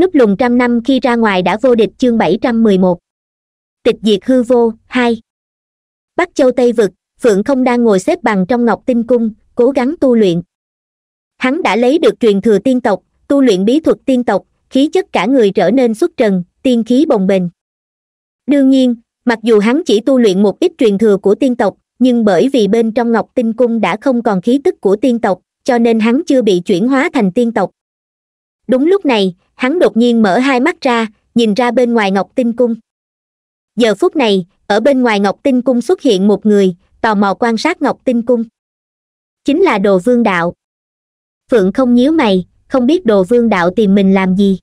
núp lùng trăm năm khi ra ngoài đã vô địch chương bảy trăm mười một tịch diệt hư vô hai bắc châu tây vực phượng không đang ngồi xếp bằng trong ngọc tinh cung cố gắng tu luyện hắn đã lấy được truyền thừa tiên tộc tu luyện bí thuật tiên tộc khí chất cả người trở nên xuất trần tiên khí bồng bềnh đương nhiên mặc dù hắn chỉ tu luyện một ít truyền thừa của tiên tộc nhưng bởi vì bên trong ngọc tinh cung đã không còn khí tức của tiên tộc cho nên hắn chưa bị chuyển hóa thành tiên tộc đúng lúc này hắn đột nhiên mở hai mắt ra nhìn ra bên ngoài ngọc tinh cung giờ phút này ở bên ngoài ngọc tinh cung xuất hiện một người tò mò quan sát ngọc tinh cung chính là đồ vương đạo phượng không nhíu mày không biết đồ vương đạo tìm mình làm gì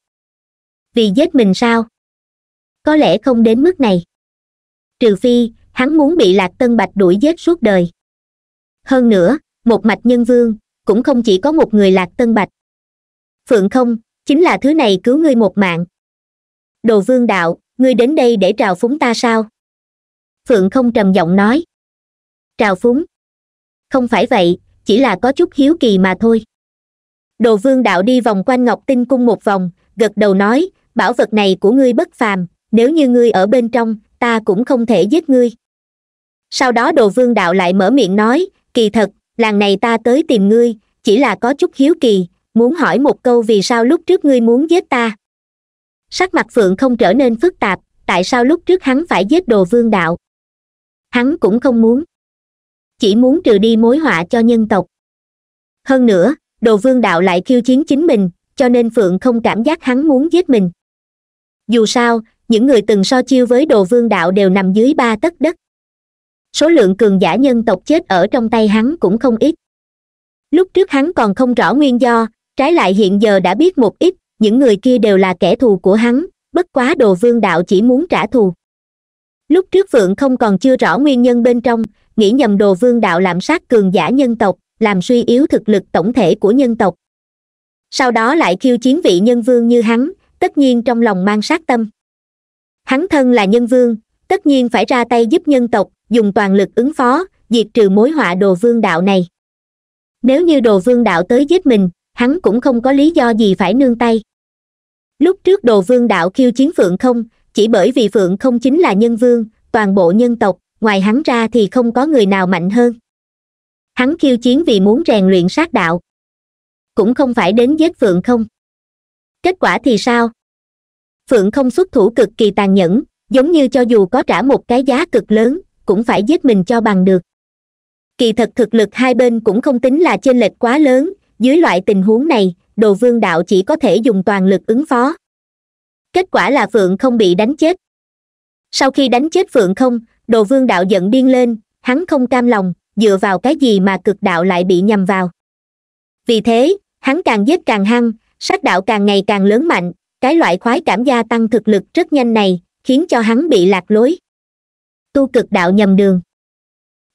vì giết mình sao có lẽ không đến mức này trừ phi hắn muốn bị lạc tân bạch đuổi giết suốt đời hơn nữa một mạch nhân vương cũng không chỉ có một người lạc tân bạch phượng không chính là thứ này cứu ngươi một mạng đồ vương đạo ngươi đến đây để trào phúng ta sao phượng không trầm giọng nói trào phúng không phải vậy chỉ là có chút hiếu kỳ mà thôi đồ vương đạo đi vòng quanh ngọc tinh cung một vòng gật đầu nói bảo vật này của ngươi bất phàm nếu như ngươi ở bên trong ta cũng không thể giết ngươi sau đó đồ vương đạo lại mở miệng nói kỳ thật làng này ta tới tìm ngươi chỉ là có chút hiếu kỳ muốn hỏi một câu vì sao lúc trước ngươi muốn giết ta sắc mặt phượng không trở nên phức tạp tại sao lúc trước hắn phải giết đồ vương đạo hắn cũng không muốn chỉ muốn trừ đi mối họa cho nhân tộc hơn nữa đồ vương đạo lại khiêu chiến chính mình cho nên phượng không cảm giác hắn muốn giết mình dù sao những người từng so chiêu với đồ vương đạo đều nằm dưới ba tấc đất số lượng cường giả nhân tộc chết ở trong tay hắn cũng không ít lúc trước hắn còn không rõ nguyên do trái lại hiện giờ đã biết một ít những người kia đều là kẻ thù của hắn bất quá đồ vương đạo chỉ muốn trả thù lúc trước vượng không còn chưa rõ nguyên nhân bên trong nghĩ nhầm đồ vương đạo làm sát cường giả nhân tộc làm suy yếu thực lực tổng thể của nhân tộc sau đó lại khiêu chiến vị nhân vương như hắn tất nhiên trong lòng mang sát tâm hắn thân là nhân vương tất nhiên phải ra tay giúp nhân tộc dùng toàn lực ứng phó diệt trừ mối họa đồ vương đạo này nếu như đồ vương đạo tới giết mình hắn cũng không có lý do gì phải nương tay lúc trước đồ vương đạo khiêu chiến phượng không chỉ bởi vì phượng không chính là nhân vương toàn bộ nhân tộc ngoài hắn ra thì không có người nào mạnh hơn hắn khiêu chiến vì muốn rèn luyện sát đạo cũng không phải đến giết phượng không kết quả thì sao phượng không xuất thủ cực kỳ tàn nhẫn giống như cho dù có trả một cái giá cực lớn cũng phải giết mình cho bằng được kỳ thật thực lực hai bên cũng không tính là chênh lệch quá lớn dưới loại tình huống này đồ vương đạo chỉ có thể dùng toàn lực ứng phó kết quả là phượng không bị đánh chết sau khi đánh chết phượng không đồ vương đạo giận điên lên hắn không cam lòng dựa vào cái gì mà cực đạo lại bị nhầm vào vì thế hắn càng giết càng hăng sát đạo càng ngày càng lớn mạnh cái loại khoái cảm gia tăng thực lực rất nhanh này khiến cho hắn bị lạc lối tu cực đạo nhầm đường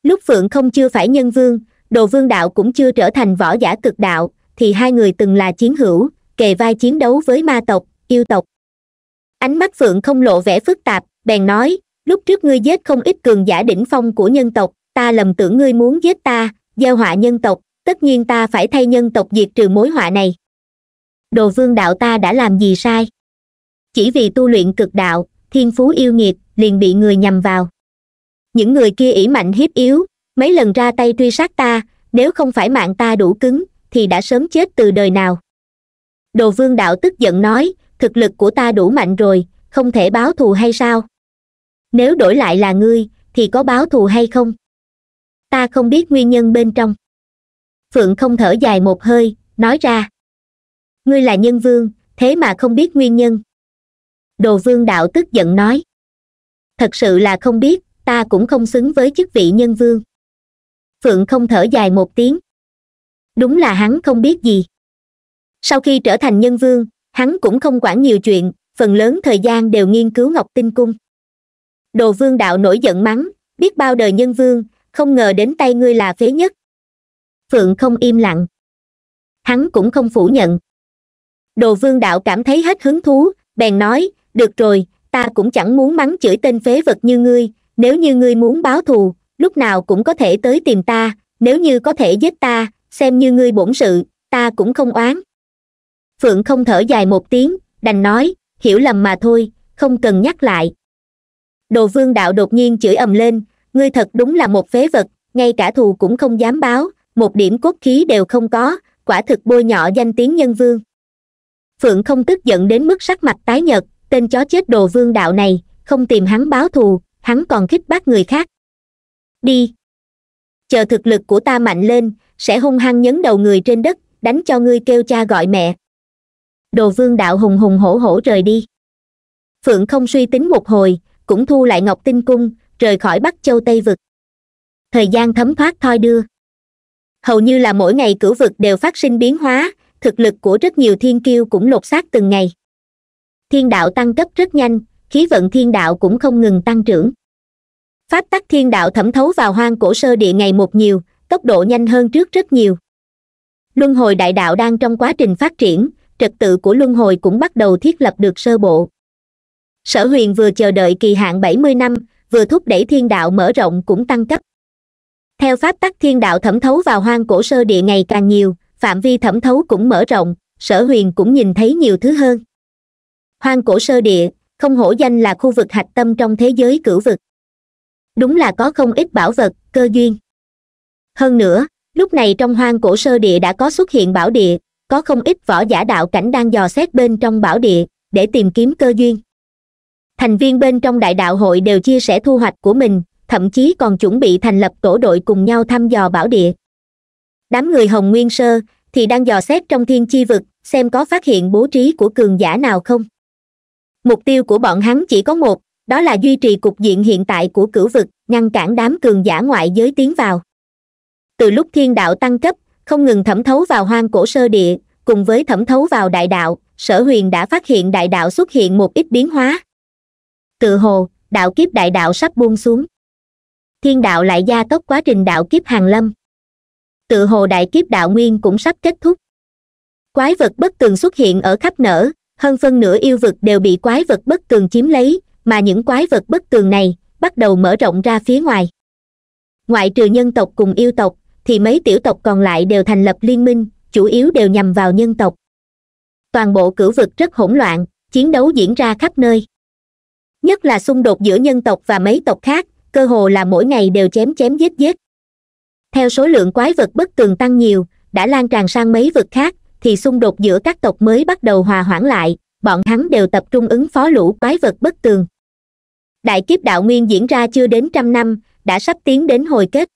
lúc phượng không chưa phải nhân vương đồ vương đạo cũng chưa trở thành võ giả cực đạo thì hai người từng là chiến hữu kề vai chiến đấu với ma tộc yêu tộc ánh mắt phượng không lộ vẻ phức tạp bèn nói lúc trước ngươi giết không ít cường giả đỉnh phong của nhân tộc ta lầm tưởng ngươi muốn giết ta gieo họa nhân tộc tất nhiên ta phải thay nhân tộc diệt trừ mối họa này đồ vương đạo ta đã làm gì sai chỉ vì tu luyện cực đạo thiên phú yêu nghiệt liền bị người nhầm vào những người kia ỷ mạnh hiếp yếu mấy lần ra tay truy sát ta nếu không phải mạng ta đủ cứng thì đã sớm chết từ đời nào đồ vương đạo tức giận nói thực lực của ta đủ mạnh rồi không thể báo thù hay sao nếu đổi lại là ngươi thì có báo thù hay không ta không biết nguyên nhân bên trong phượng không thở dài một hơi nói ra ngươi là nhân vương thế mà không biết nguyên nhân đồ vương đạo tức giận nói thật sự là không biết ta cũng không xứng với chức vị nhân vương phượng không thở dài một tiếng đúng là hắn không biết gì sau khi trở thành nhân vương hắn cũng không quản nhiều chuyện phần lớn thời gian đều nghiên cứu ngọc tinh cung đồ vương đạo nổi giận mắng biết bao đời nhân vương không ngờ đến tay ngươi là phế nhất phượng không im lặng hắn cũng không phủ nhận đồ vương đạo cảm thấy hết hứng thú bèn nói được rồi ta cũng chẳng muốn mắng chửi tên phế vật như ngươi nếu như ngươi muốn báo thù lúc nào cũng có thể tới tìm ta nếu như có thể giết ta xem như ngươi bổn sự ta cũng không oán phượng không thở dài một tiếng đành nói hiểu lầm mà thôi không cần nhắc lại đồ vương đạo đột nhiên chửi ầm lên ngươi thật đúng là một phế vật ngay cả thù cũng không dám báo một điểm cốt khí đều không có quả thực bôi nhọ danh tiếng nhân vương phượng không tức giận đến mức sắc mặt tái nhợt tên chó chết đồ vương đạo này không tìm hắn báo thù hắn còn khích bác người khác đi chờ thực lực của ta mạnh lên sẽ hung hăng nhấn đầu người trên đất đánh cho ngươi kêu cha gọi mẹ đồ vương đạo hùng hùng hổ hổ rời đi phượng không suy tính một hồi cũng thu lại ngọc tinh cung rời khỏi bắc châu tây vực thời gian thấm thoát thoi đưa hầu như là mỗi ngày cửu vực đều phát sinh biến hóa thực lực của rất nhiều thiên kiêu cũng lột xác từng ngày thiên đạo tăng cấp rất nhanh khí vận thiên đạo cũng không ngừng tăng trưởng pháp tắc thiên đạo thẩm thấu vào hoang cổ sơ địa ngày một nhiều tốc độ nhanh hơn trước rất nhiều luân hồi đại đạo đang trong quá trình phát triển trật tự của luân hồi cũng bắt đầu thiết lập được sơ bộ sở huyền vừa chờ đợi kỳ hạn bảy mươi năm vừa thúc đẩy thiên đạo mở rộng cũng tăng cấp theo pháp tắc thiên đạo thẩm thấu vào hoang cổ sơ địa ngày càng nhiều phạm vi thẩm thấu cũng mở rộng sở huyền cũng nhìn thấy nhiều thứ hơn hoang cổ sơ địa không hổ danh là khu vực hạch tâm trong thế giới cửu vực đúng là có không ít bảo vật cơ duyên hơn nữa lúc này trong hoang cổ sơ địa đã có xuất hiện bảo địa có không ít võ giả đạo cảnh đang dò xét bên trong bảo địa để tìm kiếm cơ duyên thành viên bên trong đại đạo hội đều chia sẻ thu hoạch của mình thậm chí còn chuẩn bị thành lập tổ đội cùng nhau thăm dò bảo địa đám người hồng nguyên sơ thì đang dò xét trong thiên chi vực xem có phát hiện bố trí của cường giả nào không mục tiêu của bọn hắn chỉ có một đó là duy trì cục diện hiện tại của cửu vực ngăn cản đám cường giả ngoại giới tiến vào từ lúc thiên đạo tăng cấp không ngừng thẩm thấu vào hoang cổ sơ địa cùng với thẩm thấu vào đại đạo sở huyền đã phát hiện đại đạo xuất hiện một ít biến hóa tự hồ đạo kiếp đại đạo sắp buông xuống thiên đạo lại gia tốc quá trình đạo kiếp hàng lâm tự hồ đại kiếp đạo nguyên cũng sắp kết thúc quái vật bất tường xuất hiện ở khắp nở hơn phân nửa yêu vực đều bị quái vật bất tường chiếm lấy mà những quái vật bất tường này bắt đầu mở rộng ra phía ngoài ngoại trừ nhân tộc cùng yêu tộc thì mấy tiểu tộc còn lại đều thành lập liên minh chủ yếu đều nhằm vào nhân tộc toàn bộ cửu vực rất hỗn loạn chiến đấu diễn ra khắp nơi nhất là xung đột giữa nhân tộc và mấy tộc khác cơ hồ là mỗi ngày đều chém chém giết giết theo số lượng quái vật bất tường tăng nhiều đã lan tràn sang mấy vực khác thì xung đột giữa các tộc mới bắt đầu hòa hoãn lại bọn hắn đều tập trung ứng phó lũ quái vật bất tường đại kiếp đạo nguyên diễn ra chưa đến trăm năm đã sắp tiến đến hồi kết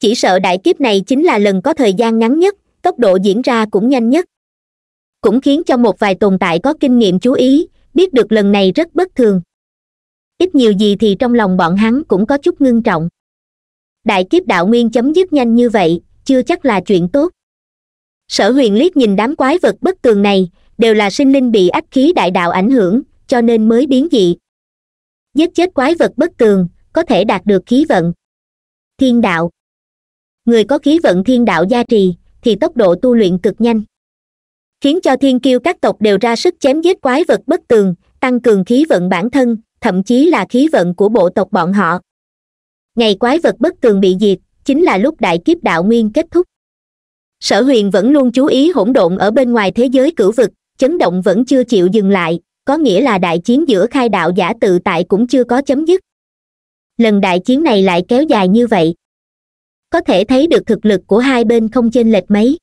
chỉ sợ đại kiếp này chính là lần có thời gian ngắn nhất tốc độ diễn ra cũng nhanh nhất cũng khiến cho một vài tồn tại có kinh nghiệm chú ý biết được lần này rất bất thường ít nhiều gì thì trong lòng bọn hắn cũng có chút ngưng trọng đại kiếp đạo nguyên chấm dứt nhanh như vậy chưa chắc là chuyện tốt sở huyền liếc nhìn đám quái vật bất tường này đều là sinh linh bị ách khí đại đạo ảnh hưởng cho nên mới biến dị giết chết quái vật bất tường có thể đạt được khí vận thiên đạo người có khí vận thiên đạo gia trì thì tốc độ tu luyện cực nhanh khiến cho thiên kiêu các tộc đều ra sức chém giết quái vật bất tường tăng cường khí vận bản thân thậm chí là khí vận của bộ tộc bọn họ ngày quái vật bất tường bị diệt chính là lúc đại kiếp đạo nguyên kết thúc sở huyền vẫn luôn chú ý hỗn độn ở bên ngoài thế giới cửu vực chấn động vẫn chưa chịu dừng lại có nghĩa là đại chiến giữa khai đạo giả tự tại cũng chưa có chấm dứt lần đại chiến này lại kéo dài như vậy có thể thấy được thực lực của hai bên không chênh lệch mấy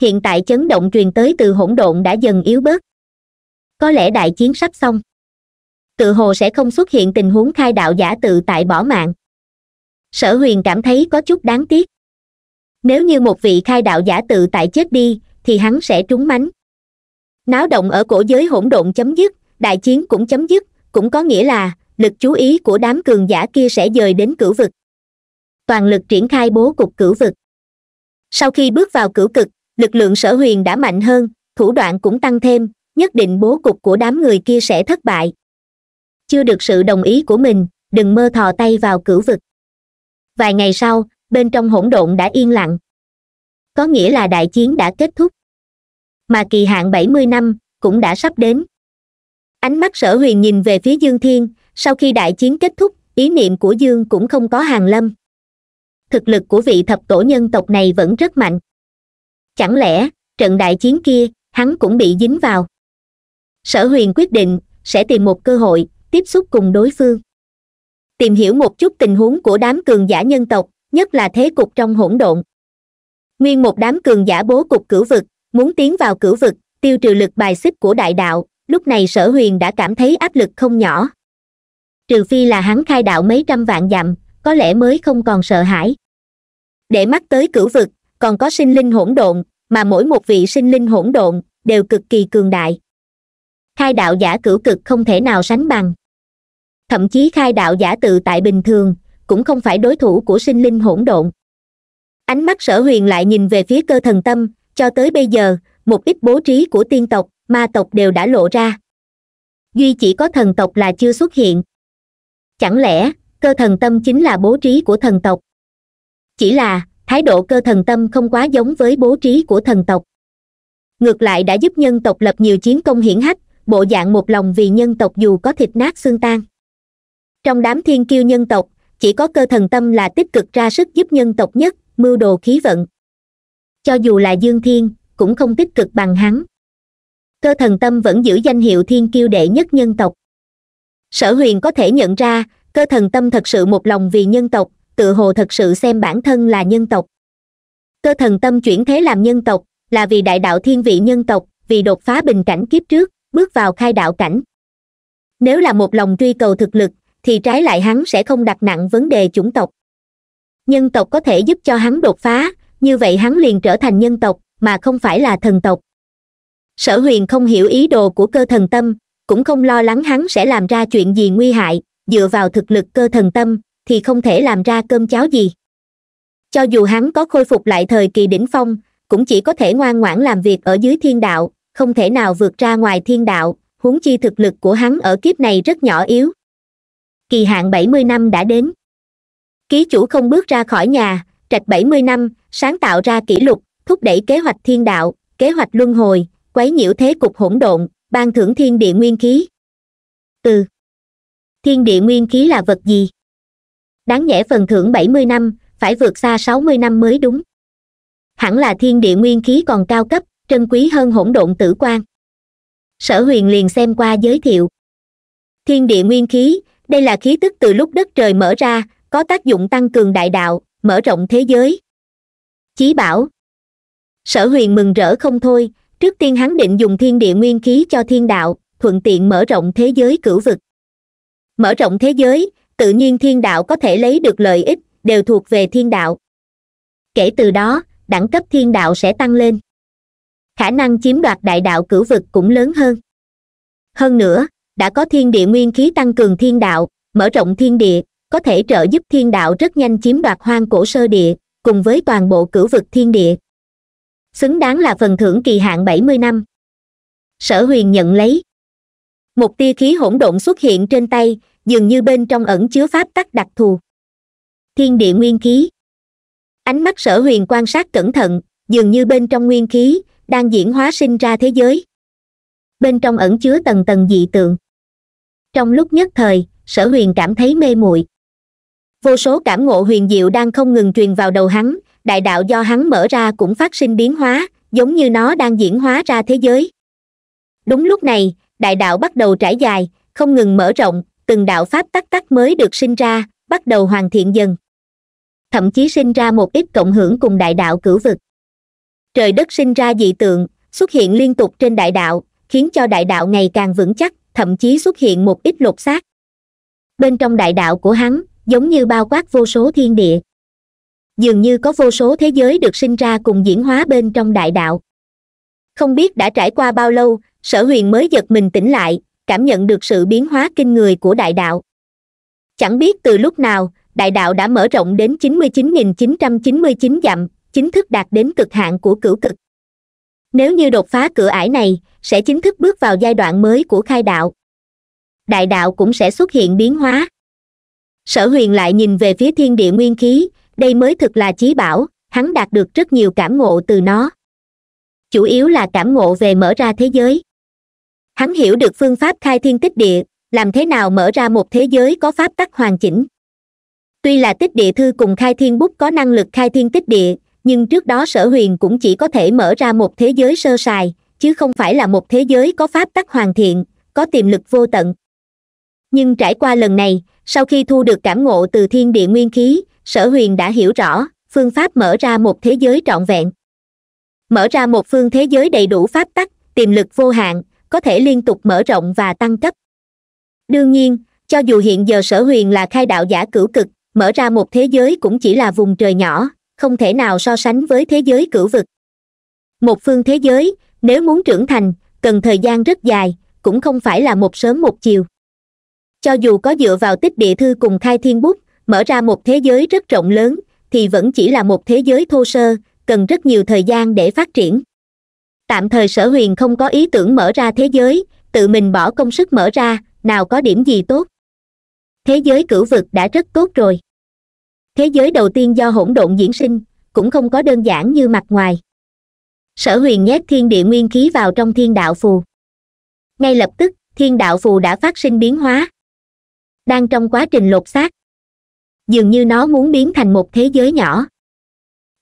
hiện tại chấn động truyền tới từ hỗn độn đã dần yếu bớt có lẽ đại chiến sắp xong tự hồ sẽ không xuất hiện tình huống khai đạo giả tự tại bỏ mạng sở huyền cảm thấy có chút đáng tiếc nếu như một vị khai đạo giả tự tại chết đi thì hắn sẽ trúng mánh náo động ở cổ giới hỗn độn chấm dứt đại chiến cũng chấm dứt cũng có nghĩa là lực chú ý của đám cường giả kia sẽ dời đến cửu vực toàn lực triển khai bố cục cửu vực sau khi bước vào cửu cực lực lượng sở huyền đã mạnh hơn thủ đoạn cũng tăng thêm nhất định bố cục của đám người kia sẽ thất bại chưa được sự đồng ý của mình đừng mơ thò tay vào cửu vực vài ngày sau bên trong hỗn độn đã yên lặng có nghĩa là đại chiến đã kết thúc mà kỳ hạn bảy mươi năm cũng đã sắp đến ánh mắt sở huyền nhìn về phía dương thiên sau khi đại chiến kết thúc ý niệm của dương cũng không có hàng lâm thực lực của vị thập tổ nhân tộc này vẫn rất mạnh chẳng lẽ trận đại chiến kia hắn cũng bị dính vào sở huyền quyết định sẽ tìm một cơ hội tiếp xúc cùng đối phương tìm hiểu một chút tình huống của đám cường giả nhân tộc nhất là thế cục trong hỗn độn nguyên một đám cường giả bố cục cửu vực muốn tiến vào cửu vực tiêu trừ lực bài xích của đại đạo lúc này sở huyền đã cảm thấy áp lực không nhỏ trừ phi là hắn khai đạo mấy trăm vạn dặm có lẽ mới không còn sợ hãi để mắt tới cửu vực còn có sinh linh hỗn độn mà mỗi một vị sinh linh hỗn độn đều cực kỳ cường đại khai đạo giả cửu cực không thể nào sánh bằng thậm chí khai đạo giả tự tại bình thường cũng không phải đối thủ của sinh linh hỗn độn ánh mắt sở huyền lại nhìn về phía cơ thần tâm cho tới bây giờ một ít bố trí của tiên tộc ma tộc đều đã lộ ra duy chỉ có thần tộc là chưa xuất hiện chẳng lẽ cơ thần tâm chính là bố trí của thần tộc chỉ là thái độ cơ thần tâm không quá giống với bố trí của thần tộc ngược lại đã giúp nhân tộc lập nhiều chiến công hiển hách bộ dạng một lòng vì nhân tộc dù có thịt nát xương tan trong đám thiên kiêu nhân tộc chỉ có cơ thần tâm là tích cực ra sức giúp nhân tộc nhất mưu đồ khí vận cho dù là dương thiên cũng không tích cực bằng hắn cơ thần tâm vẫn giữ danh hiệu thiên kiêu đệ nhất nhân tộc sở huyền có thể nhận ra cơ thần tâm thật sự một lòng vì nhân tộc tự hồ thật sự xem bản thân là nhân tộc cơ thần tâm chuyển thế làm nhân tộc là vì đại đạo thiên vị nhân tộc vì đột phá bình cảnh kiếp trước bước vào khai đạo cảnh nếu là một lòng truy cầu thực lực thì trái lại hắn sẽ không đặt nặng vấn đề chủng tộc nhân tộc có thể giúp cho hắn đột phá như vậy hắn liền trở thành nhân tộc mà không phải là thần tộc sở huyền không hiểu ý đồ của cơ thần tâm cũng không lo lắng hắn sẽ làm ra chuyện gì nguy hại dựa vào thực lực cơ thần tâm thì không thể làm ra cơm cháo gì cho dù hắn có khôi phục lại thời kỳ đỉnh phong cũng chỉ có thể ngoan ngoãn làm việc ở dưới thiên đạo không thể nào vượt ra ngoài thiên đạo huống chi thực lực của hắn ở kiếp này rất nhỏ yếu kỳ hạn bảy mươi năm đã đến ký chủ không bước ra khỏi nhà trạch bảy mươi năm sáng tạo ra kỷ lục thúc đẩy kế hoạch thiên đạo kế hoạch luân hồi quấy nhiễu thế cục hỗn độn ban thưởng thiên địa nguyên khí từ thiên địa nguyên khí là vật gì đáng nhẽ phần thưởng bảy mươi năm phải vượt xa sáu mươi năm mới đúng hẳn là thiên địa nguyên khí còn cao cấp trân quý hơn hỗn độn tử quan sở huyền liền xem qua giới thiệu thiên địa nguyên khí đây là khí tức từ lúc đất trời mở ra có tác dụng tăng cường đại đạo mở rộng thế giới chí bảo sở huyền mừng rỡ không thôi trước tiên hắn định dùng thiên địa nguyên khí cho thiên đạo thuận tiện mở rộng thế giới cửu vực mở rộng thế giới tự nhiên thiên đạo có thể lấy được lợi ích đều thuộc về thiên đạo kể từ đó đẳng cấp thiên đạo sẽ tăng lên khả năng chiếm đoạt đại đạo cửu vực cũng lớn hơn hơn nữa đã có thiên địa nguyên khí tăng cường thiên đạo mở rộng thiên địa có thể trợ giúp thiên đạo rất nhanh chiếm đoạt hoang cổ sơ địa cùng với toàn bộ cửu vực thiên địa xứng đáng là phần thưởng kỳ hạn bảy mươi năm sở huyền nhận lấy một tia khí hỗn độn xuất hiện trên tay dường như bên trong ẩn chứa pháp tắc đặc thù thiên địa nguyên khí ánh mắt sở huyền quan sát cẩn thận dường như bên trong nguyên khí đang diễn hóa sinh ra thế giới bên trong ẩn chứa tầng tầng dị tượng trong lúc nhất thời sở huyền cảm thấy mê muội vô số cảm ngộ huyền diệu đang không ngừng truyền vào đầu hắn đại đạo do hắn mở ra cũng phát sinh biến hóa giống như nó đang diễn hóa ra thế giới đúng lúc này đại đạo bắt đầu trải dài không ngừng mở rộng từng đạo pháp tắc tắc mới được sinh ra bắt đầu hoàn thiện dần thậm chí sinh ra một ít cộng hưởng cùng đại đạo cửu vực trời đất sinh ra dị tượng xuất hiện liên tục trên đại đạo khiến cho đại đạo ngày càng vững chắc thậm chí xuất hiện một ít lột xác bên trong đại đạo của hắn giống như bao quát vô số thiên địa dường như có vô số thế giới được sinh ra cùng diễn hóa bên trong đại đạo không biết đã trải qua bao lâu sở huyền mới giật mình tỉnh lại cảm nhận được sự biến hóa kinh người của đại đạo chẳng biết từ lúc nào đại đạo đã mở rộng đến chín mươi chín nghìn chín trăm chín mươi chín dặm chính thức đạt đến cực hạn của cửu cực nếu như đột phá cửa ải này sẽ chính thức bước vào giai đoạn mới của khai đạo đại đạo cũng sẽ xuất hiện biến hóa sở huyền lại nhìn về phía thiên địa nguyên khí đây mới thực là chí bảo hắn đạt được rất nhiều cảm ngộ từ nó chủ yếu là cảm ngộ về mở ra thế giới hắn hiểu được phương pháp khai thiên tích địa làm thế nào mở ra một thế giới có pháp tắc hoàn chỉnh tuy là tích địa thư cùng khai thiên bút có năng lực khai thiên tích địa nhưng trước đó sở huyền cũng chỉ có thể mở ra một thế giới sơ sài chứ không phải là một thế giới có pháp tắc hoàn thiện có tiềm lực vô tận nhưng trải qua lần này sau khi thu được cảm ngộ từ thiên địa nguyên khí sở huyền đã hiểu rõ phương pháp mở ra một thế giới trọn vẹn mở ra một phương thế giới đầy đủ pháp tắc tiềm lực vô hạn có thể liên tục mở rộng và tăng cấp đương nhiên cho dù hiện giờ sở huyền là khai đạo giả cửu cực mở ra một thế giới cũng chỉ là vùng trời nhỏ không thể nào so sánh với thế giới cửu vực một phương thế giới nếu muốn trưởng thành cần thời gian rất dài cũng không phải là một sớm một chiều cho dù có dựa vào tích địa thư cùng khai thiên bút mở ra một thế giới rất rộng lớn thì vẫn chỉ là một thế giới thô sơ cần rất nhiều thời gian để phát triển tạm thời sở huyền không có ý tưởng mở ra thế giới tự mình bỏ công sức mở ra nào có điểm gì tốt thế giới cửu vực đã rất tốt rồi thế giới đầu tiên do hỗn độn diễn sinh cũng không có đơn giản như mặt ngoài sở huyền nhét thiên địa nguyên khí vào trong thiên đạo phù ngay lập tức thiên đạo phù đã phát sinh biến hóa đang trong quá trình lột xác dường như nó muốn biến thành một thế giới nhỏ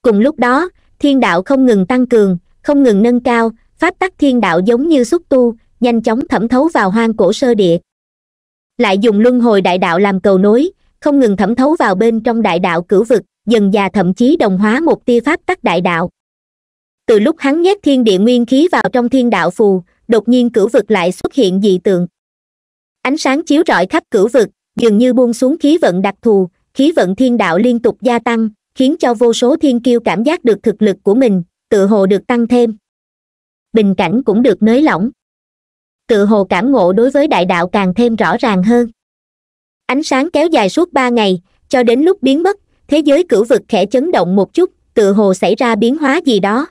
cùng lúc đó thiên đạo không ngừng tăng cường không ngừng nâng cao pháp tắc thiên đạo giống như xúc tu nhanh chóng thẩm thấu vào hoang cổ sơ địa lại dùng luân hồi đại đạo làm cầu nối không ngừng thẩm thấu vào bên trong đại đạo cửu vực dần già thậm chí đồng hóa một tia pháp tắc đại đạo từ lúc hắn nhét thiên địa nguyên khí vào trong thiên đạo phù đột nhiên cửu vực lại xuất hiện dị tượng ánh sáng chiếu rọi khắp cửu vực dường như buông xuống khí vận đặc thù khí vận thiên đạo liên tục gia tăng khiến cho vô số thiên kiêu cảm giác được thực lực của mình tự hồ được tăng thêm bình cảnh cũng được nới lỏng tự hồ cảm ngộ đối với đại đạo càng thêm rõ ràng hơn ánh sáng kéo dài suốt ba ngày cho đến lúc biến mất thế giới cửu vực khẽ chấn động một chút tự hồ xảy ra biến hóa gì đó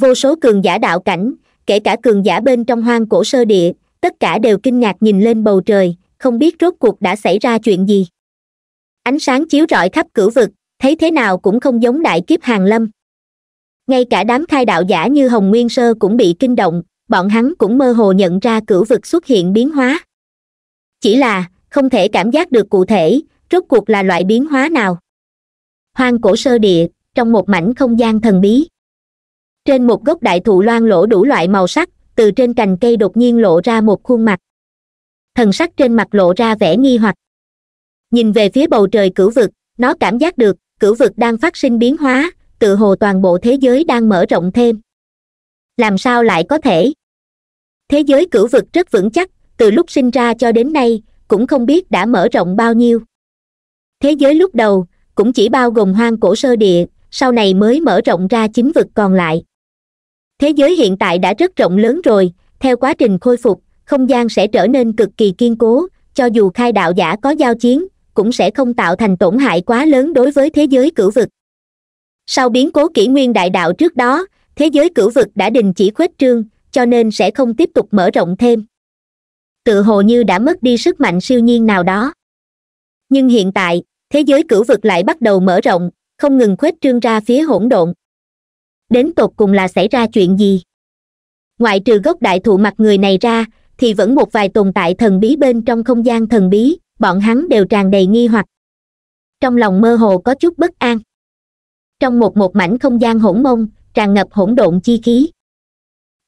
vô số cường giả đạo cảnh kể cả cường giả bên trong hoang cổ sơ địa tất cả đều kinh ngạc nhìn lên bầu trời không biết rốt cuộc đã xảy ra chuyện gì ánh sáng chiếu rọi khắp cửu vực thấy thế nào cũng không giống đại kiếp hàng lâm ngay cả đám khai đạo giả như hồng nguyên sơ cũng bị kinh động bọn hắn cũng mơ hồ nhận ra cửu vực xuất hiện biến hóa chỉ là không thể cảm giác được cụ thể rốt cuộc là loại biến hóa nào hoang cổ sơ địa trong một mảnh không gian thần bí trên một gốc đại thụ loan lỗ đủ loại màu sắc từ trên cành cây đột nhiên lộ ra một khuôn mặt thần sắc trên mặt lộ ra vẻ nghi hoặc nhìn về phía bầu trời cửu vực nó cảm giác được cửu vực đang phát sinh biến hóa tự hồ toàn bộ thế giới đang mở rộng thêm làm sao lại có thể thế giới cửu vực rất vững chắc từ lúc sinh ra cho đến nay cũng không biết đã mở rộng bao nhiêu thế giới lúc đầu cũng chỉ bao gồm hoang cổ sơ địa sau này mới mở rộng ra chính vực còn lại thế giới hiện tại đã rất rộng lớn rồi theo quá trình khôi phục không gian sẽ trở nên cực kỳ kiên cố cho dù khai đạo giả có giao chiến cũng sẽ không tạo thành tổn hại quá lớn đối với thế giới cửu vực sau biến cố kỷ nguyên đại đạo trước đó thế giới cửu vực đã đình chỉ khuếch trương cho nên sẽ không tiếp tục mở rộng thêm tự hồ như đã mất đi sức mạnh siêu nhiên nào đó nhưng hiện tại thế giới cửu vực lại bắt đầu mở rộng không ngừng khuếch trương ra phía hỗn độn đến tột cùng là xảy ra chuyện gì ngoại trừ gốc đại thụ mặt người này ra thì vẫn một vài tồn tại thần bí bên trong không gian thần bí bọn hắn đều tràn đầy nghi hoặc trong lòng mơ hồ có chút bất an trong một một mảnh không gian hỗn mông tràn ngập hỗn độn chi khí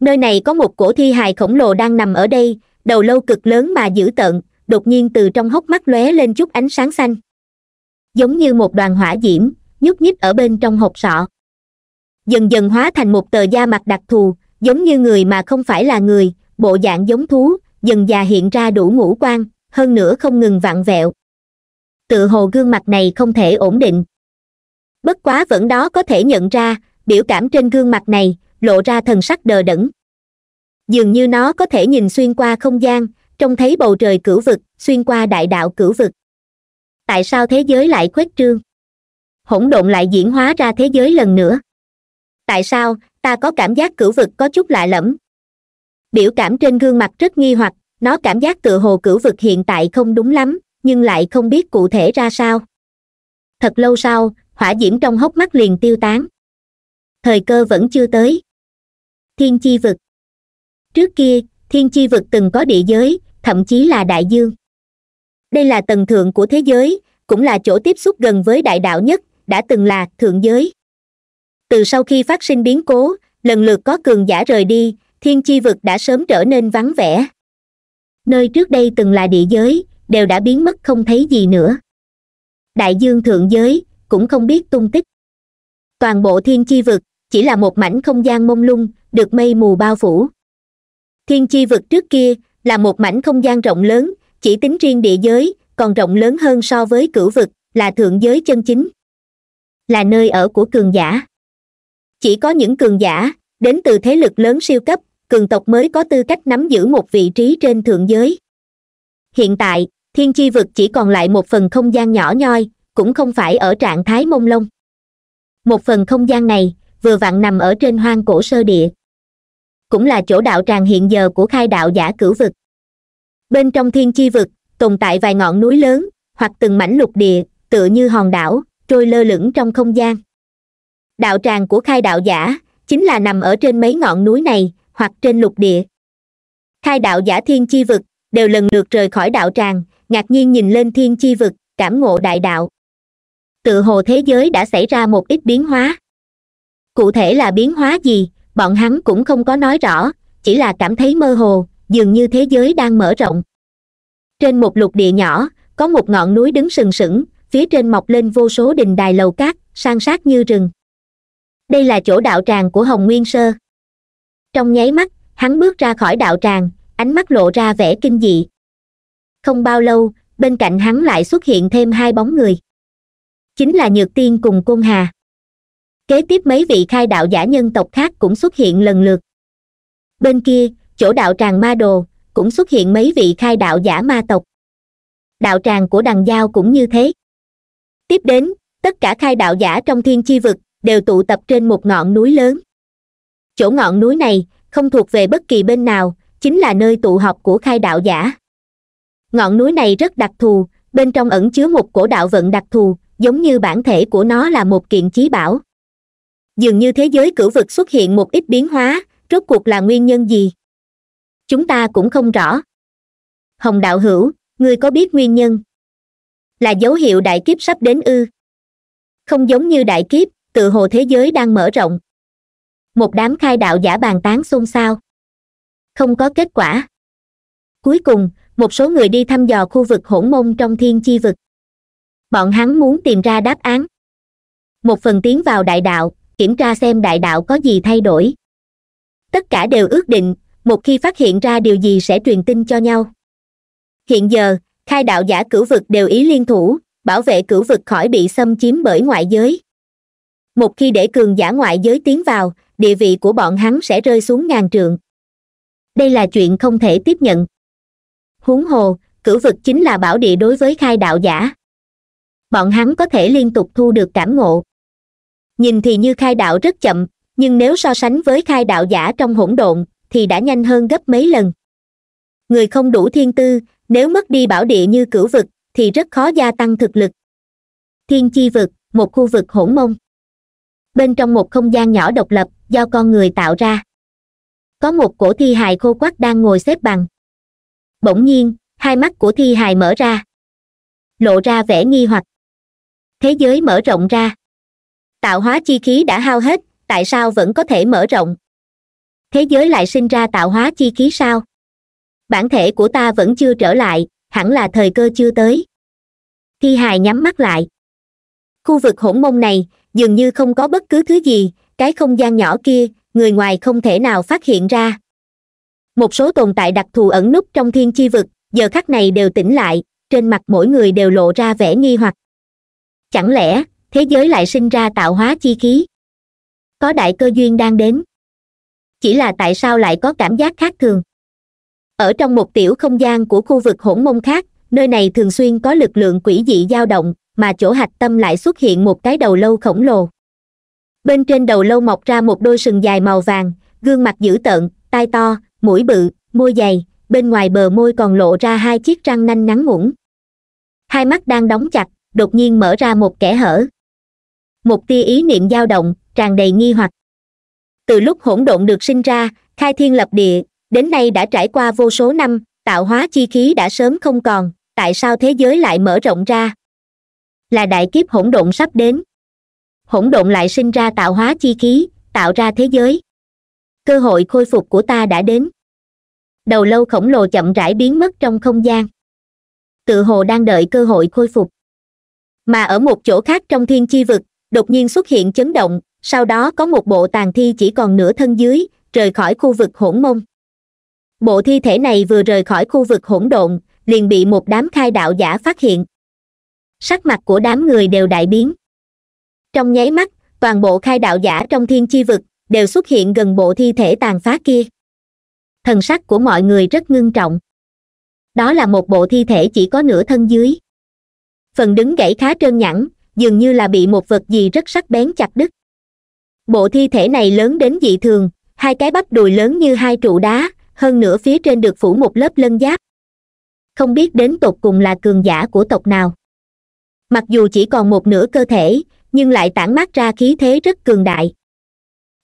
nơi này có một cổ thi hài khổng lồ đang nằm ở đây đầu lâu cực lớn mà dữ tợn đột nhiên từ trong hốc mắt lóe lên chút ánh sáng xanh giống như một đoàn hỏa diễm nhúc nhích ở bên trong hộp sọ dần dần hóa thành một tờ da mặt đặc thù giống như người mà không phải là người bộ dạng giống thú dần già hiện ra đủ ngũ quan hơn nữa không ngừng vặn vẹo tự hồ gương mặt này không thể ổn định bất quá vẫn đó có thể nhận ra biểu cảm trên gương mặt này lộ ra thần sắc đờ đẫn dường như nó có thể nhìn xuyên qua không gian trông thấy bầu trời cửu vực xuyên qua đại đạo cửu vực tại sao thế giới lại khuếch trương hỗn độn lại diễn hóa ra thế giới lần nữa tại sao ta có cảm giác cửu vực có chút lạ lẫm biểu cảm trên gương mặt rất nghi hoặc nó cảm giác tựa hồ cửu vực hiện tại không đúng lắm nhưng lại không biết cụ thể ra sao thật lâu sau hỏa diễm trong hốc mắt liền tiêu tán thời cơ vẫn chưa tới thiên chi vực trước kia thiên chi vực từng có địa giới thậm chí là đại dương đây là tầng thượng của thế giới cũng là chỗ tiếp xúc gần với đại đạo nhất đã từng là thượng giới từ sau khi phát sinh biến cố lần lượt có cường giả rời đi thiên chi vực đã sớm trở nên vắng vẻ nơi trước đây từng là địa giới đều đã biến mất không thấy gì nữa đại dương thượng giới cũng không biết tung tích toàn bộ thiên chi vực chỉ là một mảnh không gian mông lung được mây mù bao phủ thiên chi vực trước kia là một mảnh không gian rộng lớn chỉ tính riêng địa giới còn rộng lớn hơn so với cửu vực là thượng giới chân chính là nơi ở của cường giả chỉ có những cường giả đến từ thế lực lớn siêu cấp cường tộc mới có tư cách nắm giữ một vị trí trên thượng giới hiện tại thiên chi vực chỉ còn lại một phần không gian nhỏ nhoi cũng không phải ở trạng thái mông lông. một phần không gian này vừa vặn nằm ở trên hoang cổ sơ địa cũng là chỗ đạo tràng hiện giờ của khai đạo giả cửu vực bên trong thiên chi vực tồn tại vài ngọn núi lớn hoặc từng mảnh lục địa tựa như hòn đảo trôi lơ lửng trong không gian đạo tràng của khai đạo giả chính là nằm ở trên mấy ngọn núi này hoặc trên lục địa hai đạo giả thiên chi vực đều lần lượt rời khỏi đạo tràng ngạc nhiên nhìn lên thiên chi vực cảm ngộ đại đạo tự hồ thế giới đã xảy ra một ít biến hóa cụ thể là biến hóa gì bọn hắn cũng không có nói rõ chỉ là cảm thấy mơ hồ dường như thế giới đang mở rộng trên một lục địa nhỏ có một ngọn núi đứng sừng sững phía trên mọc lên vô số đình đài lầu cát san sát như rừng đây là chỗ đạo tràng của hồng nguyên sơ trong nháy mắt hắn bước ra khỏi đạo tràng ánh mắt lộ ra vẻ kinh dị không bao lâu bên cạnh hắn lại xuất hiện thêm hai bóng người chính là nhược tiên cùng côn hà kế tiếp mấy vị khai đạo giả nhân tộc khác cũng xuất hiện lần lượt bên kia chỗ đạo tràng ma đồ cũng xuất hiện mấy vị khai đạo giả ma tộc đạo tràng của đằng giao cũng như thế tiếp đến tất cả khai đạo giả trong thiên chi vực đều tụ tập trên một ngọn núi lớn chỗ ngọn núi này không thuộc về bất kỳ bên nào chính là nơi tụ họp của khai đạo giả ngọn núi này rất đặc thù bên trong ẩn chứa một cổ đạo vận đặc thù giống như bản thể của nó là một kiện chí bảo dường như thế giới cửu vực xuất hiện một ít biến hóa rốt cuộc là nguyên nhân gì chúng ta cũng không rõ hồng đạo hữu ngươi có biết nguyên nhân là dấu hiệu đại kiếp sắp đến ư không giống như đại kiếp tự hồ thế giới đang mở rộng một đám khai đạo giả bàn tán xôn xao không có kết quả cuối cùng một số người đi thăm dò khu vực hỗn môn trong thiên chi vực bọn hắn muốn tìm ra đáp án một phần tiến vào đại đạo kiểm tra xem đại đạo có gì thay đổi tất cả đều ước định một khi phát hiện ra điều gì sẽ truyền tin cho nhau hiện giờ khai đạo giả cửu vực đều ý liên thủ bảo vệ cửu vực khỏi bị xâm chiếm bởi ngoại giới một khi để cường giả ngoại giới tiến vào địa vị của bọn hắn sẽ rơi xuống ngàn trượng đây là chuyện không thể tiếp nhận huống hồ cửu vực chính là bảo địa đối với khai đạo giả bọn hắn có thể liên tục thu được cảm ngộ nhìn thì như khai đạo rất chậm nhưng nếu so sánh với khai đạo giả trong hỗn độn thì đã nhanh hơn gấp mấy lần người không đủ thiên tư nếu mất đi bảo địa như cửu vực thì rất khó gia tăng thực lực thiên chi vực một khu vực hỗn mông bên trong một không gian nhỏ độc lập do con người tạo ra có một cổ thi hài khô quắt đang ngồi xếp bằng bỗng nhiên hai mắt của thi hài mở ra lộ ra vẻ nghi hoặc thế giới mở rộng ra tạo hóa chi khí đã hao hết tại sao vẫn có thể mở rộng thế giới lại sinh ra tạo hóa chi khí sao bản thể của ta vẫn chưa trở lại hẳn là thời cơ chưa tới thi hài nhắm mắt lại khu vực hỗn mông này dường như không có bất cứ thứ gì cái không gian nhỏ kia người ngoài không thể nào phát hiện ra một số tồn tại đặc thù ẩn núp trong thiên chi vực giờ khắc này đều tỉnh lại trên mặt mỗi người đều lộ ra vẻ nghi hoặc chẳng lẽ thế giới lại sinh ra tạo hóa chi khí có đại cơ duyên đang đến chỉ là tại sao lại có cảm giác khác thường ở trong một tiểu không gian của khu vực hỗn mông khác nơi này thường xuyên có lực lượng quỷ dị dao động mà chỗ hạch tâm lại xuất hiện một cái đầu lâu khổng lồ bên trên đầu lâu mọc ra một đôi sừng dài màu vàng gương mặt dữ tợn tai to mũi bự môi dày bên ngoài bờ môi còn lộ ra hai chiếc răng nanh ngắn ngủn hai mắt đang đóng chặt đột nhiên mở ra một kẽ hở một tia ý niệm dao động tràn đầy nghi hoặc từ lúc hỗn độn được sinh ra khai thiên lập địa đến nay đã trải qua vô số năm tạo hóa chi khí đã sớm không còn tại sao thế giới lại mở rộng ra là đại kiếp hỗn độn sắp đến hỗn độn lại sinh ra tạo hóa chi khí tạo ra thế giới cơ hội khôi phục của ta đã đến đầu lâu khổng lồ chậm rãi biến mất trong không gian tự hồ đang đợi cơ hội khôi phục mà ở một chỗ khác trong thiên chi vực đột nhiên xuất hiện chấn động sau đó có một bộ tàn thi chỉ còn nửa thân dưới rời khỏi khu vực hỗn mông bộ thi thể này vừa rời khỏi khu vực hỗn độn liền bị một đám khai đạo giả phát hiện sắc mặt của đám người đều đại biến trong nháy mắt toàn bộ khai đạo giả trong thiên chi vực đều xuất hiện gần bộ thi thể tàn phá kia thần sắc của mọi người rất ngưng trọng đó là một bộ thi thể chỉ có nửa thân dưới phần đứng gãy khá trơn nhẵn dường như là bị một vật gì rất sắc bén chặt đứt bộ thi thể này lớn đến dị thường hai cái bắp đùi lớn như hai trụ đá hơn nửa phía trên được phủ một lớp lân giáp không biết đến tột cùng là cường giả của tộc nào mặc dù chỉ còn một nửa cơ thể nhưng lại tản mát ra khí thế rất cường đại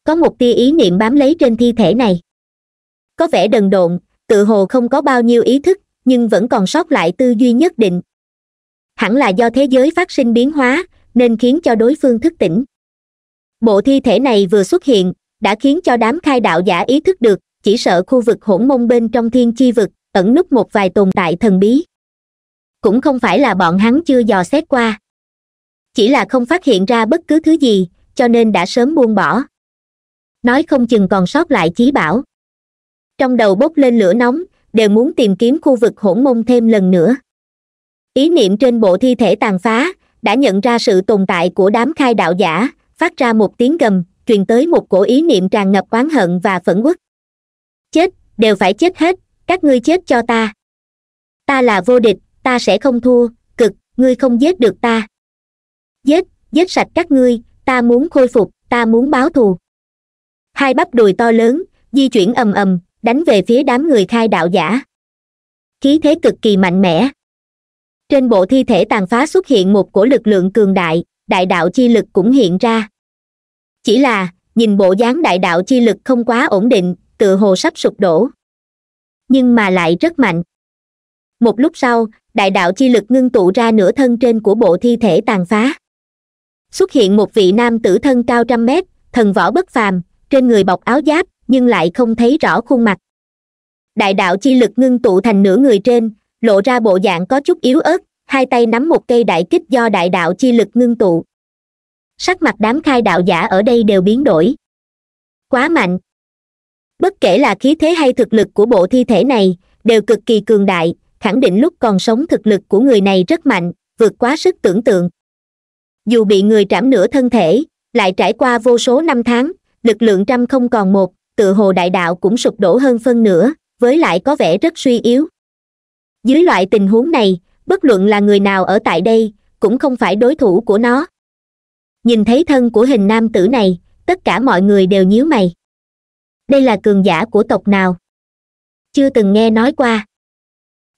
có một tia ý niệm bám lấy trên thi thể này có vẻ đần độn tự hồ không có bao nhiêu ý thức nhưng vẫn còn sót lại tư duy nhất định hẳn là do thế giới phát sinh biến hóa nên khiến cho đối phương thức tỉnh bộ thi thể này vừa xuất hiện đã khiến cho đám khai đạo giả ý thức được chỉ sợ khu vực hỗn mông bên trong thiên chi vực ẩn núp một vài tồn tại thần bí cũng không phải là bọn hắn chưa dò xét qua chỉ là không phát hiện ra bất cứ thứ gì cho nên đã sớm buông bỏ nói không chừng còn sót lại chí bảo trong đầu bốc lên lửa nóng đều muốn tìm kiếm khu vực hỗn mông thêm lần nữa ý niệm trên bộ thi thể tàn phá đã nhận ra sự tồn tại của đám khai đạo giả phát ra một tiếng gầm truyền tới một cổ ý niệm tràn ngập oán hận và phẫn uất chết đều phải chết hết các ngươi chết cho ta ta là vô địch ta sẽ không thua cực ngươi không giết được ta giết giết sạch các ngươi ta muốn khôi phục ta muốn báo thù hai bắp đùi to lớn di chuyển ầm ầm đánh về phía đám người khai đạo giả khí thế cực kỳ mạnh mẽ trên bộ thi thể tàn phá xuất hiện một cổ lực lượng cường đại đại đạo chi lực cũng hiện ra chỉ là nhìn bộ dáng đại đạo chi lực không quá ổn định tựa hồ sắp sụp đổ nhưng mà lại rất mạnh một lúc sau đại đạo chi lực ngưng tụ ra nửa thân trên của bộ thi thể tàn phá xuất hiện một vị nam tử thân cao trăm mét thần võ bất phàm trên người bọc áo giáp nhưng lại không thấy rõ khuôn mặt đại đạo chi lực ngưng tụ thành nửa người trên lộ ra bộ dạng có chút yếu ớt hai tay nắm một cây đại kích do đại đạo chi lực ngưng tụ sắc mặt đám khai đạo giả ở đây đều biến đổi quá mạnh bất kể là khí thế hay thực lực của bộ thi thể này đều cực kỳ cường đại khẳng định lúc còn sống thực lực của người này rất mạnh vượt quá sức tưởng tượng dù bị người trảm nửa thân thể lại trải qua vô số năm tháng lực lượng trăm không còn một tự hồ đại đạo cũng sụp đổ hơn phân nửa với lại có vẻ rất suy yếu dưới loại tình huống này bất luận là người nào ở tại đây cũng không phải đối thủ của nó nhìn thấy thân của hình nam tử này tất cả mọi người đều nhíu mày đây là cường giả của tộc nào chưa từng nghe nói qua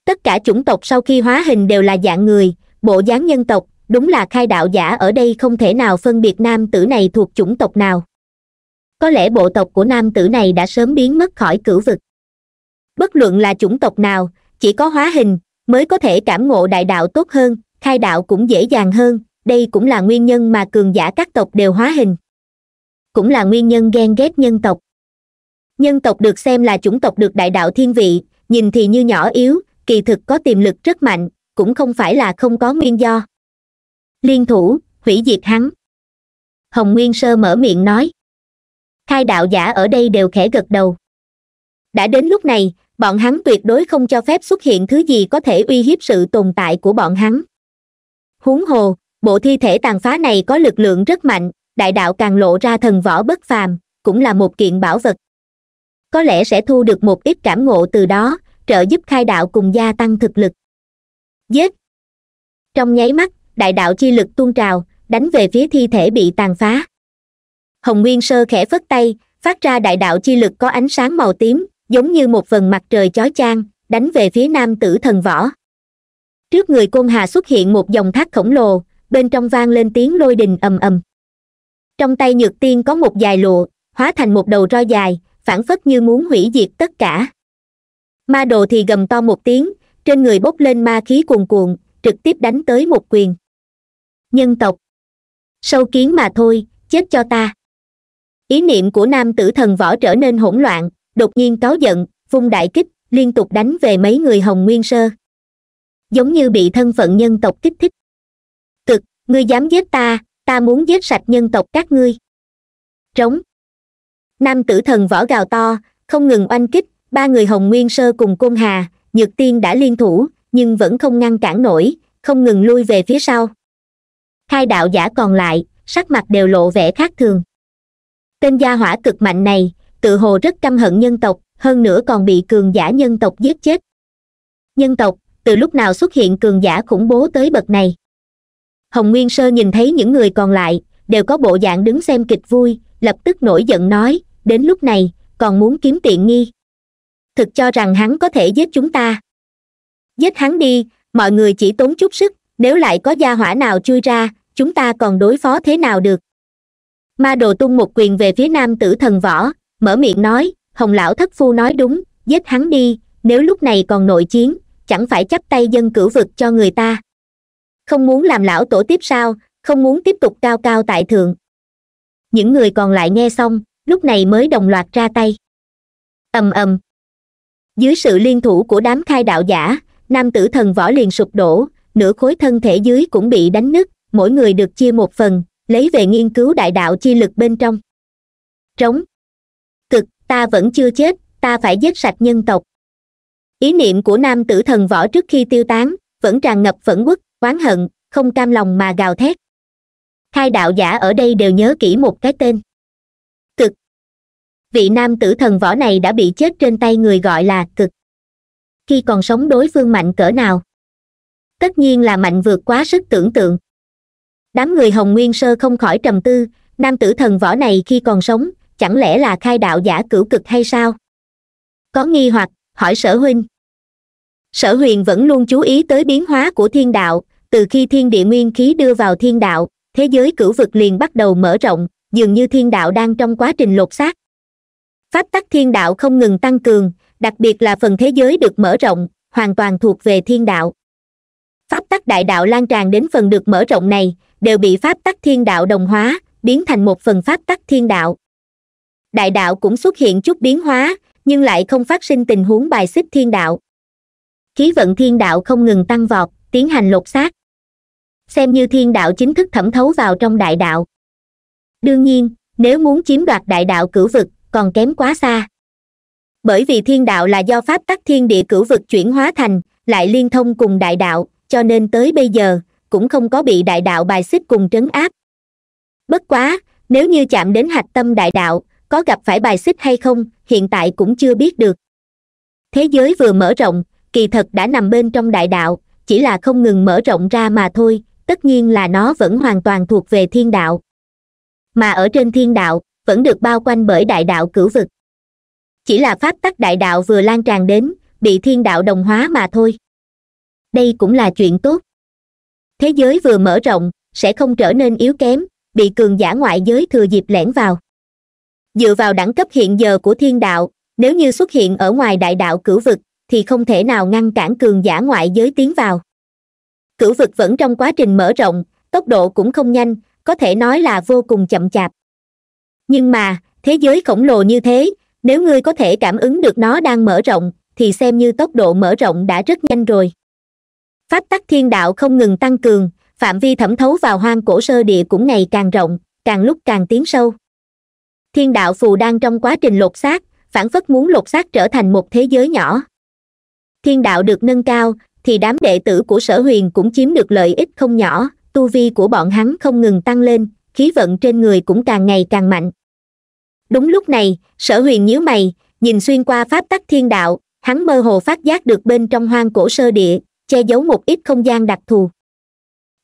tất cả chủng tộc sau khi hóa hình đều là dạng người bộ dáng nhân tộc đúng là khai đạo giả ở đây không thể nào phân biệt nam tử này thuộc chủng tộc nào có lẽ bộ tộc của nam tử này đã sớm biến mất khỏi cửu vực bất luận là chủng tộc nào chỉ có hóa hình mới có thể cảm ngộ đại đạo tốt hơn khai đạo cũng dễ dàng hơn đây cũng là nguyên nhân mà cường giả các tộc đều hóa hình cũng là nguyên nhân ghen ghét nhân tộc nhân tộc được xem là chủng tộc được đại đạo thiên vị nhìn thì như nhỏ yếu kỳ thực có tiềm lực rất mạnh cũng không phải là không có nguyên do liên thủ hủy diệt hắn hồng nguyên sơ mở miệng nói hai đạo giả ở đây đều khẽ gật đầu đã đến lúc này bọn hắn tuyệt đối không cho phép xuất hiện thứ gì có thể uy hiếp sự tồn tại của bọn hắn huống hồ bộ thi thể tàn phá này có lực lượng rất mạnh đại đạo càng lộ ra thần võ bất phàm cũng là một kiện bảo vật có lẽ sẽ thu được một ít cảm ngộ từ đó trợ giúp khai đạo cùng gia tăng thực lực giết trong nháy mắt đại đạo chi lực tuôn trào đánh về phía thi thể bị tàn phá hồng nguyên sơ khẽ phất tay phát ra đại đạo chi lực có ánh sáng màu tím giống như một phần mặt trời chói chang đánh về phía nam tử thần võ trước người côn hà xuất hiện một dòng thác khổng lồ bên trong vang lên tiếng lôi đình ầm ầm trong tay nhược tiên có một dài lụa hóa thành một đầu roi dài phản phất như muốn hủy diệt tất cả ma đồ thì gầm to một tiếng trên người bốc lên ma khí cuồn cuộn trực tiếp đánh tới một quyền nhân tộc sâu kiến mà thôi chết cho ta ý niệm của nam tử thần võ trở nên hỗn loạn đột nhiên cáu giận vung đại kích liên tục đánh về mấy người hồng nguyên sơ giống như bị thân phận nhân tộc kích thích cực ngươi dám giết ta ta muốn giết sạch nhân tộc các ngươi trống nam tử thần võ gào to không ngừng oanh kích ba người hồng nguyên sơ cùng côn hà nhược tiên đã liên thủ nhưng vẫn không ngăn cản nổi không ngừng lui về phía sau hai đạo giả còn lại sắc mặt đều lộ vẻ khác thường tên gia hỏa cực mạnh này tự hồ rất căm hận nhân tộc hơn nữa còn bị cường giả nhân tộc giết chết nhân tộc từ lúc nào xuất hiện cường giả khủng bố tới bậc này hồng nguyên sơ nhìn thấy những người còn lại đều có bộ dạng đứng xem kịch vui lập tức nổi giận nói đến lúc này còn muốn kiếm tiện nghi thực cho rằng hắn có thể giết chúng ta giết hắn đi mọi người chỉ tốn chút sức nếu lại có gia hỏa nào chui ra chúng ta còn đối phó thế nào được ma đồ tung một quyền về phía nam tử thần võ mở miệng nói hồng lão thất phu nói đúng giết hắn đi nếu lúc này còn nội chiến chẳng phải chấp tay dân cử vực cho người ta không muốn làm lão tổ tiếp sao không muốn tiếp tục cao cao tại thượng những người còn lại nghe xong lúc này mới đồng loạt ra tay ầm ầm dưới sự liên thủ của đám khai đạo giả nam tử thần võ liền sụp đổ nửa khối thân thể dưới cũng bị đánh nứt mỗi người được chia một phần lấy về nghiên cứu đại đạo chi lực bên trong trống cực ta vẫn chưa chết ta phải giết sạch nhân tộc ý niệm của nam tử thần võ trước khi tiêu tán vẫn tràn ngập phẫn uất oán hận không cam lòng mà gào thét hai đạo giả ở đây đều nhớ kỹ một cái tên cực vị nam tử thần võ này đã bị chết trên tay người gọi là cực khi còn sống đối phương mạnh cỡ nào tất nhiên là mạnh vượt quá sức tưởng tượng đám người hồng nguyên sơ không khỏi trầm tư nam tử thần võ này khi còn sống chẳng lẽ là khai đạo giả cửu cực hay sao có nghi hoặc hỏi sở huynh sở huyền vẫn luôn chú ý tới biến hóa của thiên đạo từ khi thiên địa nguyên khí đưa vào thiên đạo thế giới cửu vực liền bắt đầu mở rộng dường như thiên đạo đang trong quá trình lột xác pháp tắc thiên đạo không ngừng tăng cường đặc biệt là phần thế giới được mở rộng hoàn toàn thuộc về thiên đạo pháp tắc đại đạo lan tràn đến phần được mở rộng này đều bị pháp tắc thiên đạo đồng hóa biến thành một phần pháp tắc thiên đạo đại đạo cũng xuất hiện chút biến hóa nhưng lại không phát sinh tình huống bài xích thiên đạo khí vận thiên đạo không ngừng tăng vọt tiến hành lột xác xem như thiên đạo chính thức thẩm thấu vào trong đại đạo đương nhiên nếu muốn chiếm đoạt đại đạo cửu vực còn kém quá xa bởi vì thiên đạo là do pháp tắc thiên địa cửu vực chuyển hóa thành lại liên thông cùng đại đạo cho nên tới bây giờ cũng không có bị đại đạo bài xích cùng trấn áp bất quá nếu như chạm đến hạch tâm đại đạo có gặp phải bài xích hay không hiện tại cũng chưa biết được thế giới vừa mở rộng kỳ thật đã nằm bên trong đại đạo chỉ là không ngừng mở rộng ra mà thôi tất nhiên là nó vẫn hoàn toàn thuộc về thiên đạo mà ở trên thiên đạo vẫn được bao quanh bởi đại đạo cửu vực chỉ là pháp tắc đại đạo vừa lan tràn đến bị thiên đạo đồng hóa mà thôi đây cũng là chuyện tốt thế giới vừa mở rộng sẽ không trở nên yếu kém bị cường giả ngoại giới thừa dịp lẻn vào dựa vào đẳng cấp hiện giờ của thiên đạo nếu như xuất hiện ở ngoài đại đạo cửu vực thì không thể nào ngăn cản cường giả ngoại giới tiến vào cửu vực vẫn trong quá trình mở rộng tốc độ cũng không nhanh có thể nói là vô cùng chậm chạp nhưng mà thế giới khổng lồ như thế nếu ngươi có thể cảm ứng được nó đang mở rộng thì xem như tốc độ mở rộng đã rất nhanh rồi pháp tắc thiên đạo không ngừng tăng cường phạm vi thẩm thấu vào hoang cổ sơ địa cũng ngày càng rộng càng lúc càng tiến sâu thiên đạo phù đang trong quá trình lột xác phản phất muốn lột xác trở thành một thế giới nhỏ thiên đạo được nâng cao thì đám đệ tử của sở huyền cũng chiếm được lợi ích không nhỏ tu vi của bọn hắn không ngừng tăng lên khí vận trên người cũng càng ngày càng mạnh đúng lúc này sở huyền nhíu mày nhìn xuyên qua pháp tắc thiên đạo hắn mơ hồ phát giác được bên trong hoang cổ sơ địa che giấu một ít không gian đặc thù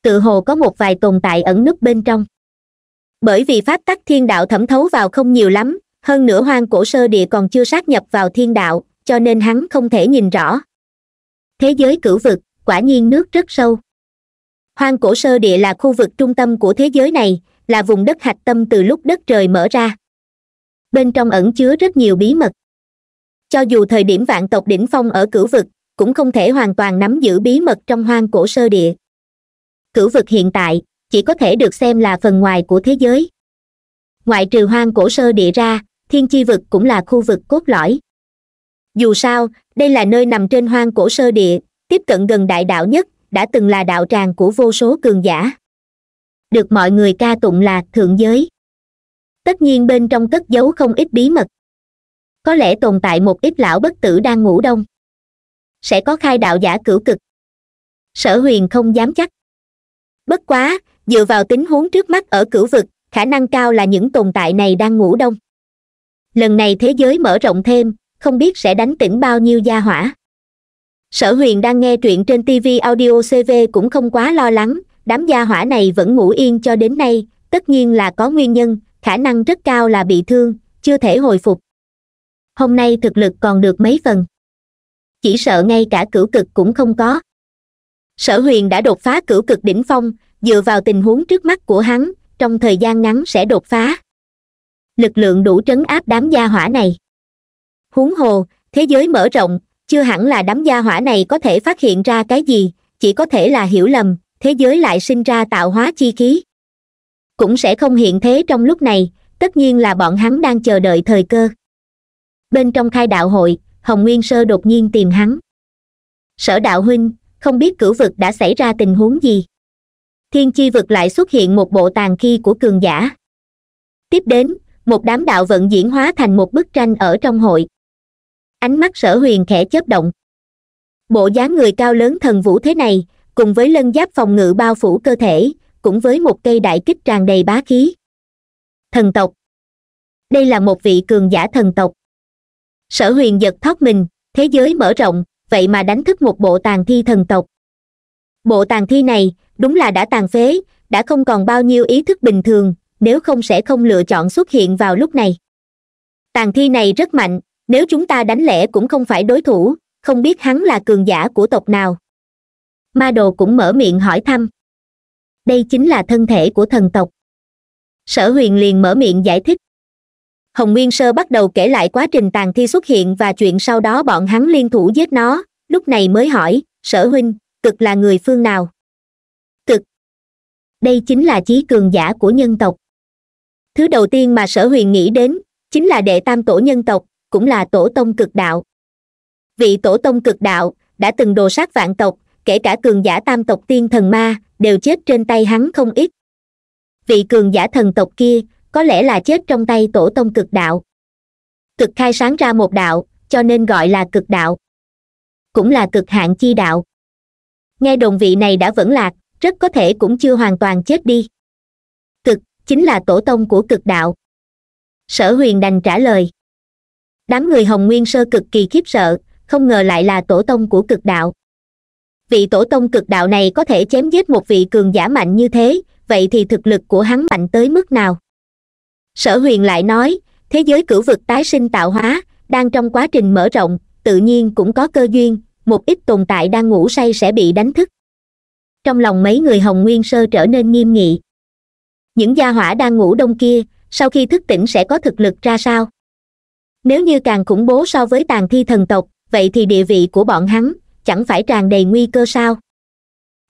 tự hồ có một vài tồn tại ẩn núp bên trong bởi vì pháp tắc thiên đạo thẩm thấu vào không nhiều lắm hơn nữa hoang cổ sơ địa còn chưa sát nhập vào thiên đạo cho nên hắn không thể nhìn rõ thế giới cửu vực quả nhiên nước rất sâu hoang cổ sơ địa là khu vực trung tâm của thế giới này là vùng đất hạch tâm từ lúc đất trời mở ra bên trong ẩn chứa rất nhiều bí mật cho dù thời điểm vạn tộc đỉnh phong ở cửu vực cũng không thể hoàn toàn nắm giữ bí mật trong hoang cổ sơ địa cửu vực hiện tại chỉ có thể được xem là phần ngoài của thế giới ngoại trừ hoang cổ sơ địa ra thiên chi vực cũng là khu vực cốt lõi dù sao đây là nơi nằm trên hoang cổ sơ địa tiếp cận gần đại đạo nhất đã từng là đạo tràng của vô số cường giả được mọi người ca tụng là thượng giới tất nhiên bên trong cất giấu không ít bí mật có lẽ tồn tại một ít lão bất tử đang ngủ đông sẽ có khai đạo giả cửu cực sở huyền không dám chắc bất quá dựa vào tính huống trước mắt ở cửu vực khả năng cao là những tồn tại này đang ngủ đông lần này thế giới mở rộng thêm không biết sẽ đánh tỉnh bao nhiêu gia hỏa sở huyền đang nghe truyện trên tv audio cv cũng không quá lo lắng đám gia hỏa này vẫn ngủ yên cho đến nay tất nhiên là có nguyên nhân khả năng rất cao là bị thương chưa thể hồi phục hôm nay thực lực còn được mấy phần chỉ sợ ngay cả cửu cực cũng không có sở huyền đã đột phá cửu cực đỉnh phong dựa vào tình huống trước mắt của hắn trong thời gian ngắn sẽ đột phá lực lượng đủ trấn áp đám gia hỏa này huống hồ thế giới mở rộng chưa hẳn là đám gia hỏa này có thể phát hiện ra cái gì chỉ có thể là hiểu lầm thế giới lại sinh ra tạo hóa chi khí cũng sẽ không hiện thế trong lúc này tất nhiên là bọn hắn đang chờ đợi thời cơ bên trong khai đạo hội hồng nguyên sơ đột nhiên tìm hắn sở đạo huynh không biết cửu vực đã xảy ra tình huống gì thiên chi vực lại xuất hiện một bộ tàn khi của cường giả tiếp đến một đám đạo vận diễn hóa thành một bức tranh ở trong hội ánh mắt sở huyền khẽ chớp động bộ dáng người cao lớn thần vũ thế này cùng với lân giáp phòng ngự bao phủ cơ thể cũng với một cây đại kích tràn đầy bá khí thần tộc đây là một vị cường giả thần tộc sở huyền giật thót mình thế giới mở rộng vậy mà đánh thức một bộ tàn thi thần tộc bộ tàn thi này đúng là đã tàn phế đã không còn bao nhiêu ý thức bình thường nếu không sẽ không lựa chọn xuất hiện vào lúc này tàn thi này rất mạnh nếu chúng ta đánh lẻ cũng không phải đối thủ không biết hắn là cường giả của tộc nào ma đồ cũng mở miệng hỏi thăm đây chính là thân thể của thần tộc sở huyền liền mở miệng giải thích hồng nguyên sơ bắt đầu kể lại quá trình tàn thi xuất hiện và chuyện sau đó bọn hắn liên thủ giết nó lúc này mới hỏi sở huynh cực là người phương nào cực đây chính là chí cường giả của nhân tộc thứ đầu tiên mà sở huyền nghĩ đến chính là đệ tam tổ nhân tộc cũng là tổ tông cực đạo vị tổ tông cực đạo đã từng đồ sát vạn tộc kể cả cường giả tam tộc tiên thần ma đều chết trên tay hắn không ít vị cường giả thần tộc kia có lẽ là chết trong tay tổ tông cực đạo cực khai sáng ra một đạo cho nên gọi là cực đạo cũng là cực hạn chi đạo nghe đồng vị này đã vẫn lạc rất có thể cũng chưa hoàn toàn chết đi cực chính là tổ tông của cực đạo sở huyền đành trả lời đám người hồng nguyên sơ cực kỳ khiếp sợ không ngờ lại là tổ tông của cực đạo vị tổ tông cực đạo này có thể chém giết một vị cường giả mạnh như thế vậy thì thực lực của hắn mạnh tới mức nào sở huyền lại nói thế giới cửu vực tái sinh tạo hóa đang trong quá trình mở rộng tự nhiên cũng có cơ duyên một ít tồn tại đang ngủ say sẽ bị đánh thức trong lòng mấy người hồng nguyên sơ trở nên nghiêm nghị những gia hỏa đang ngủ đông kia sau khi thức tỉnh sẽ có thực lực ra sao nếu như càng khủng bố so với tàn thi thần tộc vậy thì địa vị của bọn hắn chẳng phải tràn đầy nguy cơ sao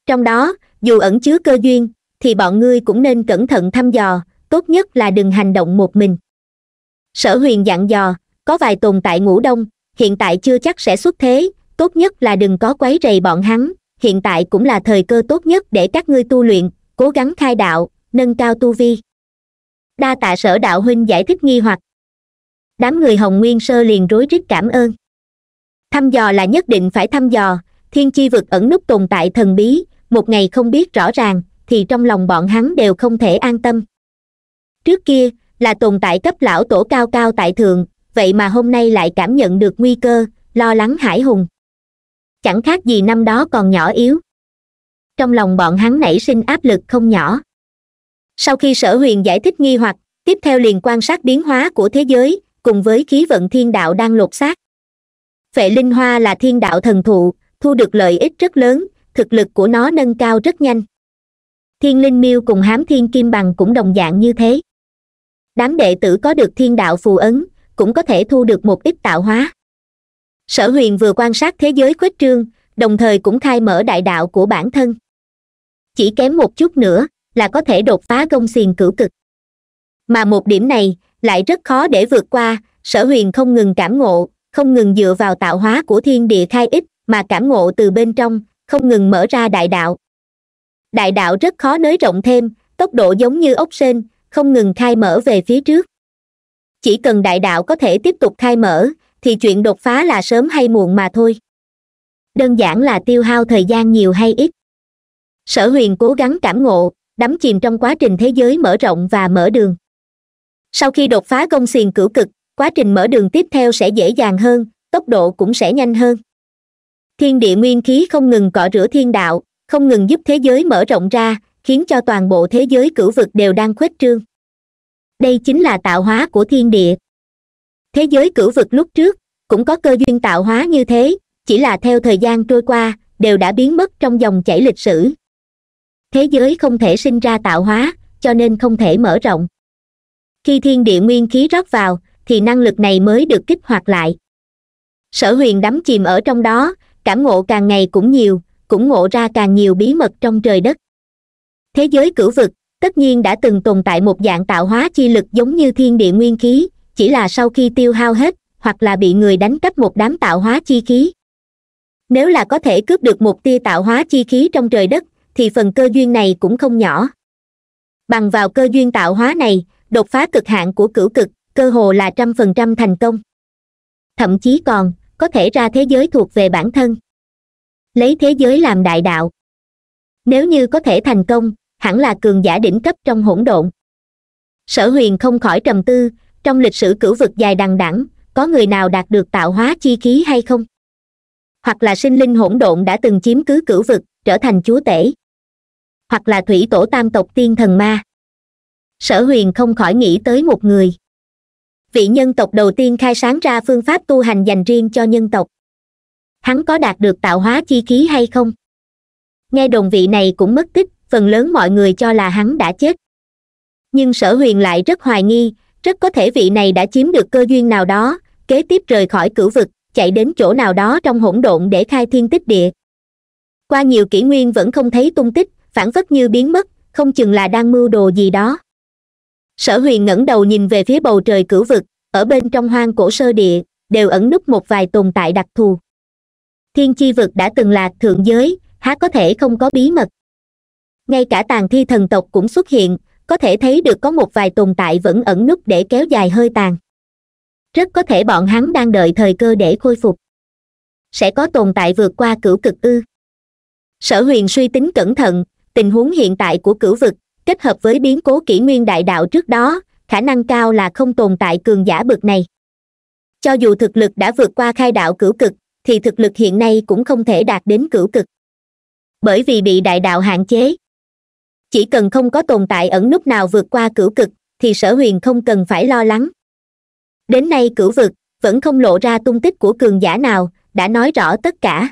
trong đó dù ẩn chứa cơ duyên thì bọn ngươi cũng nên cẩn thận thăm dò tốt nhất là đừng hành động một mình sở huyền dặn dò có vài tồn tại ngủ đông hiện tại chưa chắc sẽ xuất thế tốt nhất là đừng có quấy rầy bọn hắn hiện tại cũng là thời cơ tốt nhất để các ngươi tu luyện cố gắng khai đạo nâng cao tu vi đa tạ sở đạo huynh giải thích nghi hoặc đám người hồng nguyên sơ liền rối rít cảm ơn thăm dò là nhất định phải thăm dò thiên chi vực ẩn nút tồn tại thần bí một ngày không biết rõ ràng thì trong lòng bọn hắn đều không thể an tâm trước kia là tồn tại cấp lão tổ cao cao tại thường vậy mà hôm nay lại cảm nhận được nguy cơ lo lắng hải hùng chẳng khác gì năm đó còn nhỏ yếu trong lòng bọn hắn nảy sinh áp lực không nhỏ sau khi sở huyền giải thích nghi hoặc tiếp theo liền quan sát biến hóa của thế giới cùng với khí vận thiên đạo đang lột xác vệ linh hoa là thiên đạo thần thụ thu được lợi ích rất lớn thực lực của nó nâng cao rất nhanh thiên linh miêu cùng hám thiên kim bằng cũng đồng dạng như thế đám đệ tử có được thiên đạo phù ấn cũng có thể thu được một ít tạo hóa sở huyền vừa quan sát thế giới khuếch trương đồng thời cũng khai mở đại đạo của bản thân chỉ kém một chút nữa là có thể đột phá gông xiềng cửu cực mà một điểm này lại rất khó để vượt qua sở huyền không ngừng cảm ngộ không ngừng dựa vào tạo hóa của thiên địa khai ích mà cảm ngộ từ bên trong không ngừng mở ra đại đạo đại đạo rất khó nới rộng thêm tốc độ giống như ốc sên không ngừng khai mở về phía trước chỉ cần đại đạo có thể tiếp tục khai mở thì chuyện đột phá là sớm hay muộn mà thôi đơn giản là tiêu hao thời gian nhiều hay ít sở huyền cố gắng cảm ngộ đắm chìm trong quá trình thế giới mở rộng và mở đường sau khi đột phá công xiềng cửu cực quá trình mở đường tiếp theo sẽ dễ dàng hơn tốc độ cũng sẽ nhanh hơn thiên địa nguyên khí không ngừng cọ rửa thiên đạo không ngừng giúp thế giới mở rộng ra khiến cho toàn bộ thế giới cửu vực đều đang khuếch trương đây chính là tạo hóa của thiên địa thế giới cửu vực lúc trước cũng có cơ duyên tạo hóa như thế chỉ là theo thời gian trôi qua đều đã biến mất trong dòng chảy lịch sử thế giới không thể sinh ra tạo hóa cho nên không thể mở rộng khi thiên địa nguyên khí rót vào thì năng lực này mới được kích hoạt lại sở huyền đắm chìm ở trong đó cảm ngộ càng ngày cũng nhiều cũng ngộ ra càng nhiều bí mật trong trời đất thế giới cửu vực tất nhiên đã từng tồn tại một dạng tạo hóa chi lực giống như thiên địa nguyên khí chỉ là sau khi tiêu hao hết hoặc là bị người đánh cắp một đám tạo hóa chi khí nếu là có thể cướp được một tia tạo hóa chi khí trong trời đất thì phần cơ duyên này cũng không nhỏ bằng vào cơ duyên tạo hóa này đột phá cực hạn của cửu cực cơ hồ là trăm phần trăm thành công thậm chí còn có thể ra thế giới thuộc về bản thân lấy thế giới làm đại đạo nếu như có thể thành công hẳn là cường giả đỉnh cấp trong hỗn độn sở huyền không khỏi trầm tư trong lịch sử cửu vực dài đằng đẵng có người nào đạt được tạo hóa chi khí hay không hoặc là sinh linh hỗn độn đã từng chiếm cứ cửu vực trở thành chúa tể hoặc là thủy tổ tam tộc tiên thần ma sở huyền không khỏi nghĩ tới một người vị nhân tộc đầu tiên khai sáng ra phương pháp tu hành dành riêng cho nhân tộc hắn có đạt được tạo hóa chi khí hay không nghe đồn vị này cũng mất tích phần lớn mọi người cho là hắn đã chết nhưng sở huyền lại rất hoài nghi rất có thể vị này đã chiếm được cơ duyên nào đó kế tiếp rời khỏi cửu vực chạy đến chỗ nào đó trong hỗn độn để khai thiên tích địa qua nhiều kỷ nguyên vẫn không thấy tung tích phản phất như biến mất không chừng là đang mưu đồ gì đó sở huyền ngẩng đầu nhìn về phía bầu trời cửu vực ở bên trong hoang cổ sơ địa đều ẩn núp một vài tồn tại đặc thù thiên chi vực đã từng là thượng giới há có thể không có bí mật ngay cả tàn thi thần tộc cũng xuất hiện có thể thấy được có một vài tồn tại vẫn ẩn nút để kéo dài hơi tàn rất có thể bọn hắn đang đợi thời cơ để khôi phục sẽ có tồn tại vượt qua cửu cực ư sở huyền suy tính cẩn thận tình huống hiện tại của cửu vực kết hợp với biến cố kỷ nguyên đại đạo trước đó khả năng cao là không tồn tại cường giả bực này cho dù thực lực đã vượt qua khai đạo cửu cực thì thực lực hiện nay cũng không thể đạt đến cửu cực bởi vì bị đại đạo hạn chế chỉ cần không có tồn tại ẩn nút nào vượt qua cửu cực thì sở huyền không cần phải lo lắng đến nay cửu vực vẫn không lộ ra tung tích của cường giả nào đã nói rõ tất cả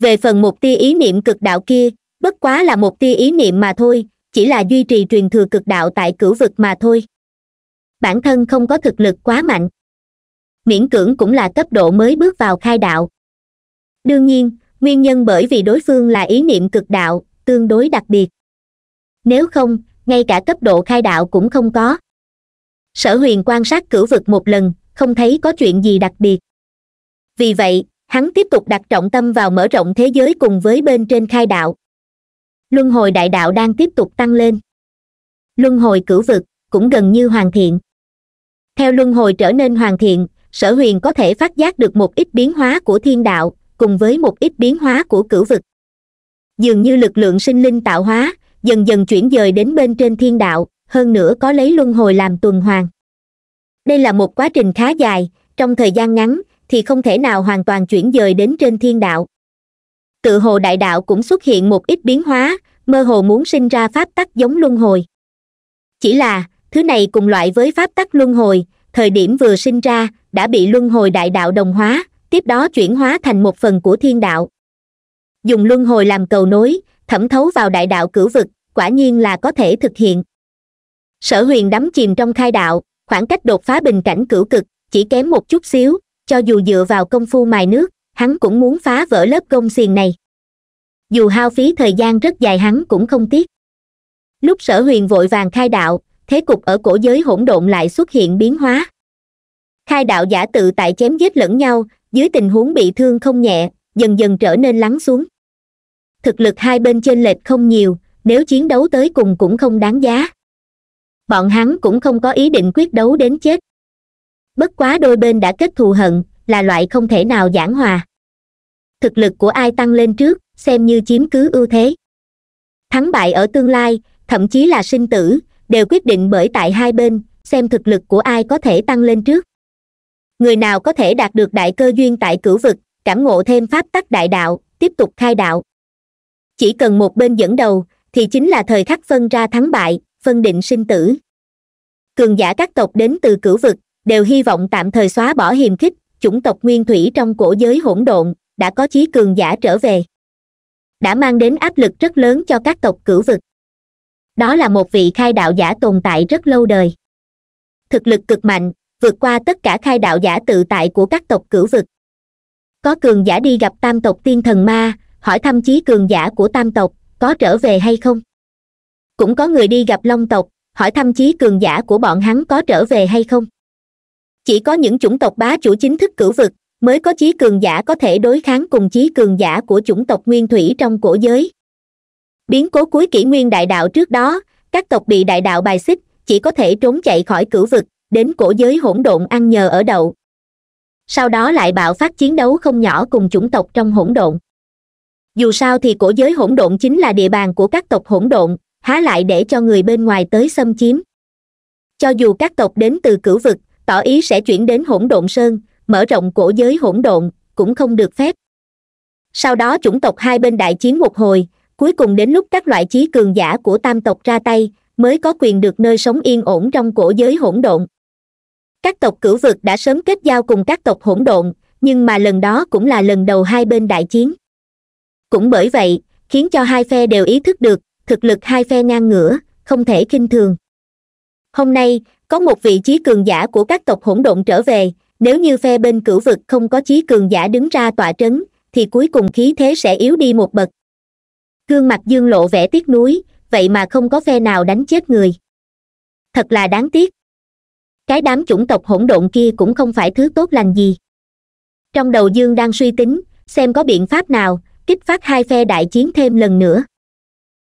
về phần một tia ý niệm cực đạo kia bất quá là một tia ý niệm mà thôi chỉ là duy trì truyền thừa cực đạo tại cửu vực mà thôi bản thân không có thực lực quá mạnh miễn cưỡng cũng là cấp độ mới bước vào khai đạo đương nhiên nguyên nhân bởi vì đối phương là ý niệm cực đạo tương đối đặc biệt nếu không ngay cả cấp độ khai đạo cũng không có sở huyền quan sát cửu vực một lần không thấy có chuyện gì đặc biệt vì vậy hắn tiếp tục đặt trọng tâm vào mở rộng thế giới cùng với bên trên khai đạo luân hồi đại đạo đang tiếp tục tăng lên luân hồi cửu vực cũng gần như hoàn thiện theo luân hồi trở nên hoàn thiện sở huyền có thể phát giác được một ít biến hóa của thiên đạo cùng với một ít biến hóa của cửu vực dường như lực lượng sinh linh tạo hóa dần dần chuyển dời đến bên trên thiên đạo hơn nữa có lấy luân hồi làm tuần hoàn đây là một quá trình khá dài trong thời gian ngắn thì không thể nào hoàn toàn chuyển dời đến trên thiên đạo tự hồ đại đạo cũng xuất hiện một ít biến hóa mơ hồ muốn sinh ra pháp tắc giống luân hồi chỉ là thứ này cùng loại với pháp tắc luân hồi thời điểm vừa sinh ra đã bị luân hồi đại đạo đồng hóa tiếp đó chuyển hóa thành một phần của thiên đạo dùng luân hồi làm cầu nối thẩm thấu vào đại đạo cửu vực quả nhiên là có thể thực hiện sở huyền đắm chìm trong khai đạo khoảng cách đột phá bình cảnh cửu cực chỉ kém một chút xíu cho dù dựa vào công phu mài nước hắn cũng muốn phá vỡ lớp công xiềng này dù hao phí thời gian rất dài hắn cũng không tiếc lúc sở huyền vội vàng khai đạo thế cục ở cổ giới hỗn độn lại xuất hiện biến hóa khai đạo giả tự tại chém giết lẫn nhau dưới tình huống bị thương không nhẹ dần dần trở nên lắng xuống thực lực hai bên chênh lệch không nhiều nếu chiến đấu tới cùng cũng không đáng giá bọn hắn cũng không có ý định quyết đấu đến chết bất quá đôi bên đã kết thù hận là loại không thể nào giảng hòa thực lực của ai tăng lên trước xem như chiếm cứ ưu thế thắng bại ở tương lai thậm chí là sinh tử đều quyết định bởi tại hai bên xem thực lực của ai có thể tăng lên trước người nào có thể đạt được đại cơ duyên tại cửu vực cảm ngộ thêm pháp tắc đại đạo tiếp tục khai đạo chỉ cần một bên dẫn đầu thì chính là thời khắc phân ra thắng bại phân định sinh tử cường giả các tộc đến từ cửu vực đều hy vọng tạm thời xóa bỏ hiềm khích chủng tộc nguyên thủy trong cổ giới hỗn độn đã có chí cường giả trở về đã mang đến áp lực rất lớn cho các tộc cửu vực đó là một vị khai đạo giả tồn tại rất lâu đời thực lực cực mạnh vượt qua tất cả khai đạo giả tự tại của các tộc cửu vực có cường giả đi gặp tam tộc tiên thần ma hỏi thăm chí cường giả của tam tộc có trở về hay không cũng có người đi gặp long tộc hỏi thăm chí cường giả của bọn hắn có trở về hay không chỉ có những chủng tộc bá chủ chính thức cửu vực mới có chí cường giả có thể đối kháng cùng chí cường giả của chủng tộc nguyên thủy trong cổ giới biến cố cuối kỷ nguyên đại đạo trước đó các tộc bị đại đạo bài xích chỉ có thể trốn chạy khỏi cửu vực đến cổ giới hỗn độn ăn nhờ ở đậu sau đó lại bạo phát chiến đấu không nhỏ cùng chủng tộc trong hỗn độn dù sao thì cổ giới hỗn độn chính là địa bàn của các tộc hỗn độn há lại để cho người bên ngoài tới xâm chiếm cho dù các tộc đến từ cửu vực tỏ ý sẽ chuyển đến hỗn độn sơn mở rộng cổ giới hỗn độn cũng không được phép sau đó chủng tộc hai bên đại chiến một hồi cuối cùng đến lúc các loại chí cường giả của tam tộc ra tay mới có quyền được nơi sống yên ổn trong cổ giới hỗn độn các tộc cửu vực đã sớm kết giao cùng các tộc hỗn độn nhưng mà lần đó cũng là lần đầu hai bên đại chiến cũng bởi vậy khiến cho hai phe đều ý thức được thực lực hai phe ngang ngửa không thể kinh thường hôm nay có một vị trí cường giả của các tộc hỗn độn trở về nếu như phe bên cửu vực không có trí cường giả đứng ra tọa trấn thì cuối cùng khí thế sẽ yếu đi một bậc gương mặt dương lộ vẻ tiếc nuối vậy mà không có phe nào đánh chết người thật là đáng tiếc cái đám chủng tộc hỗn độn kia cũng không phải thứ tốt lành gì trong đầu dương đang suy tính xem có biện pháp nào kích phát hai phe đại chiến thêm lần nữa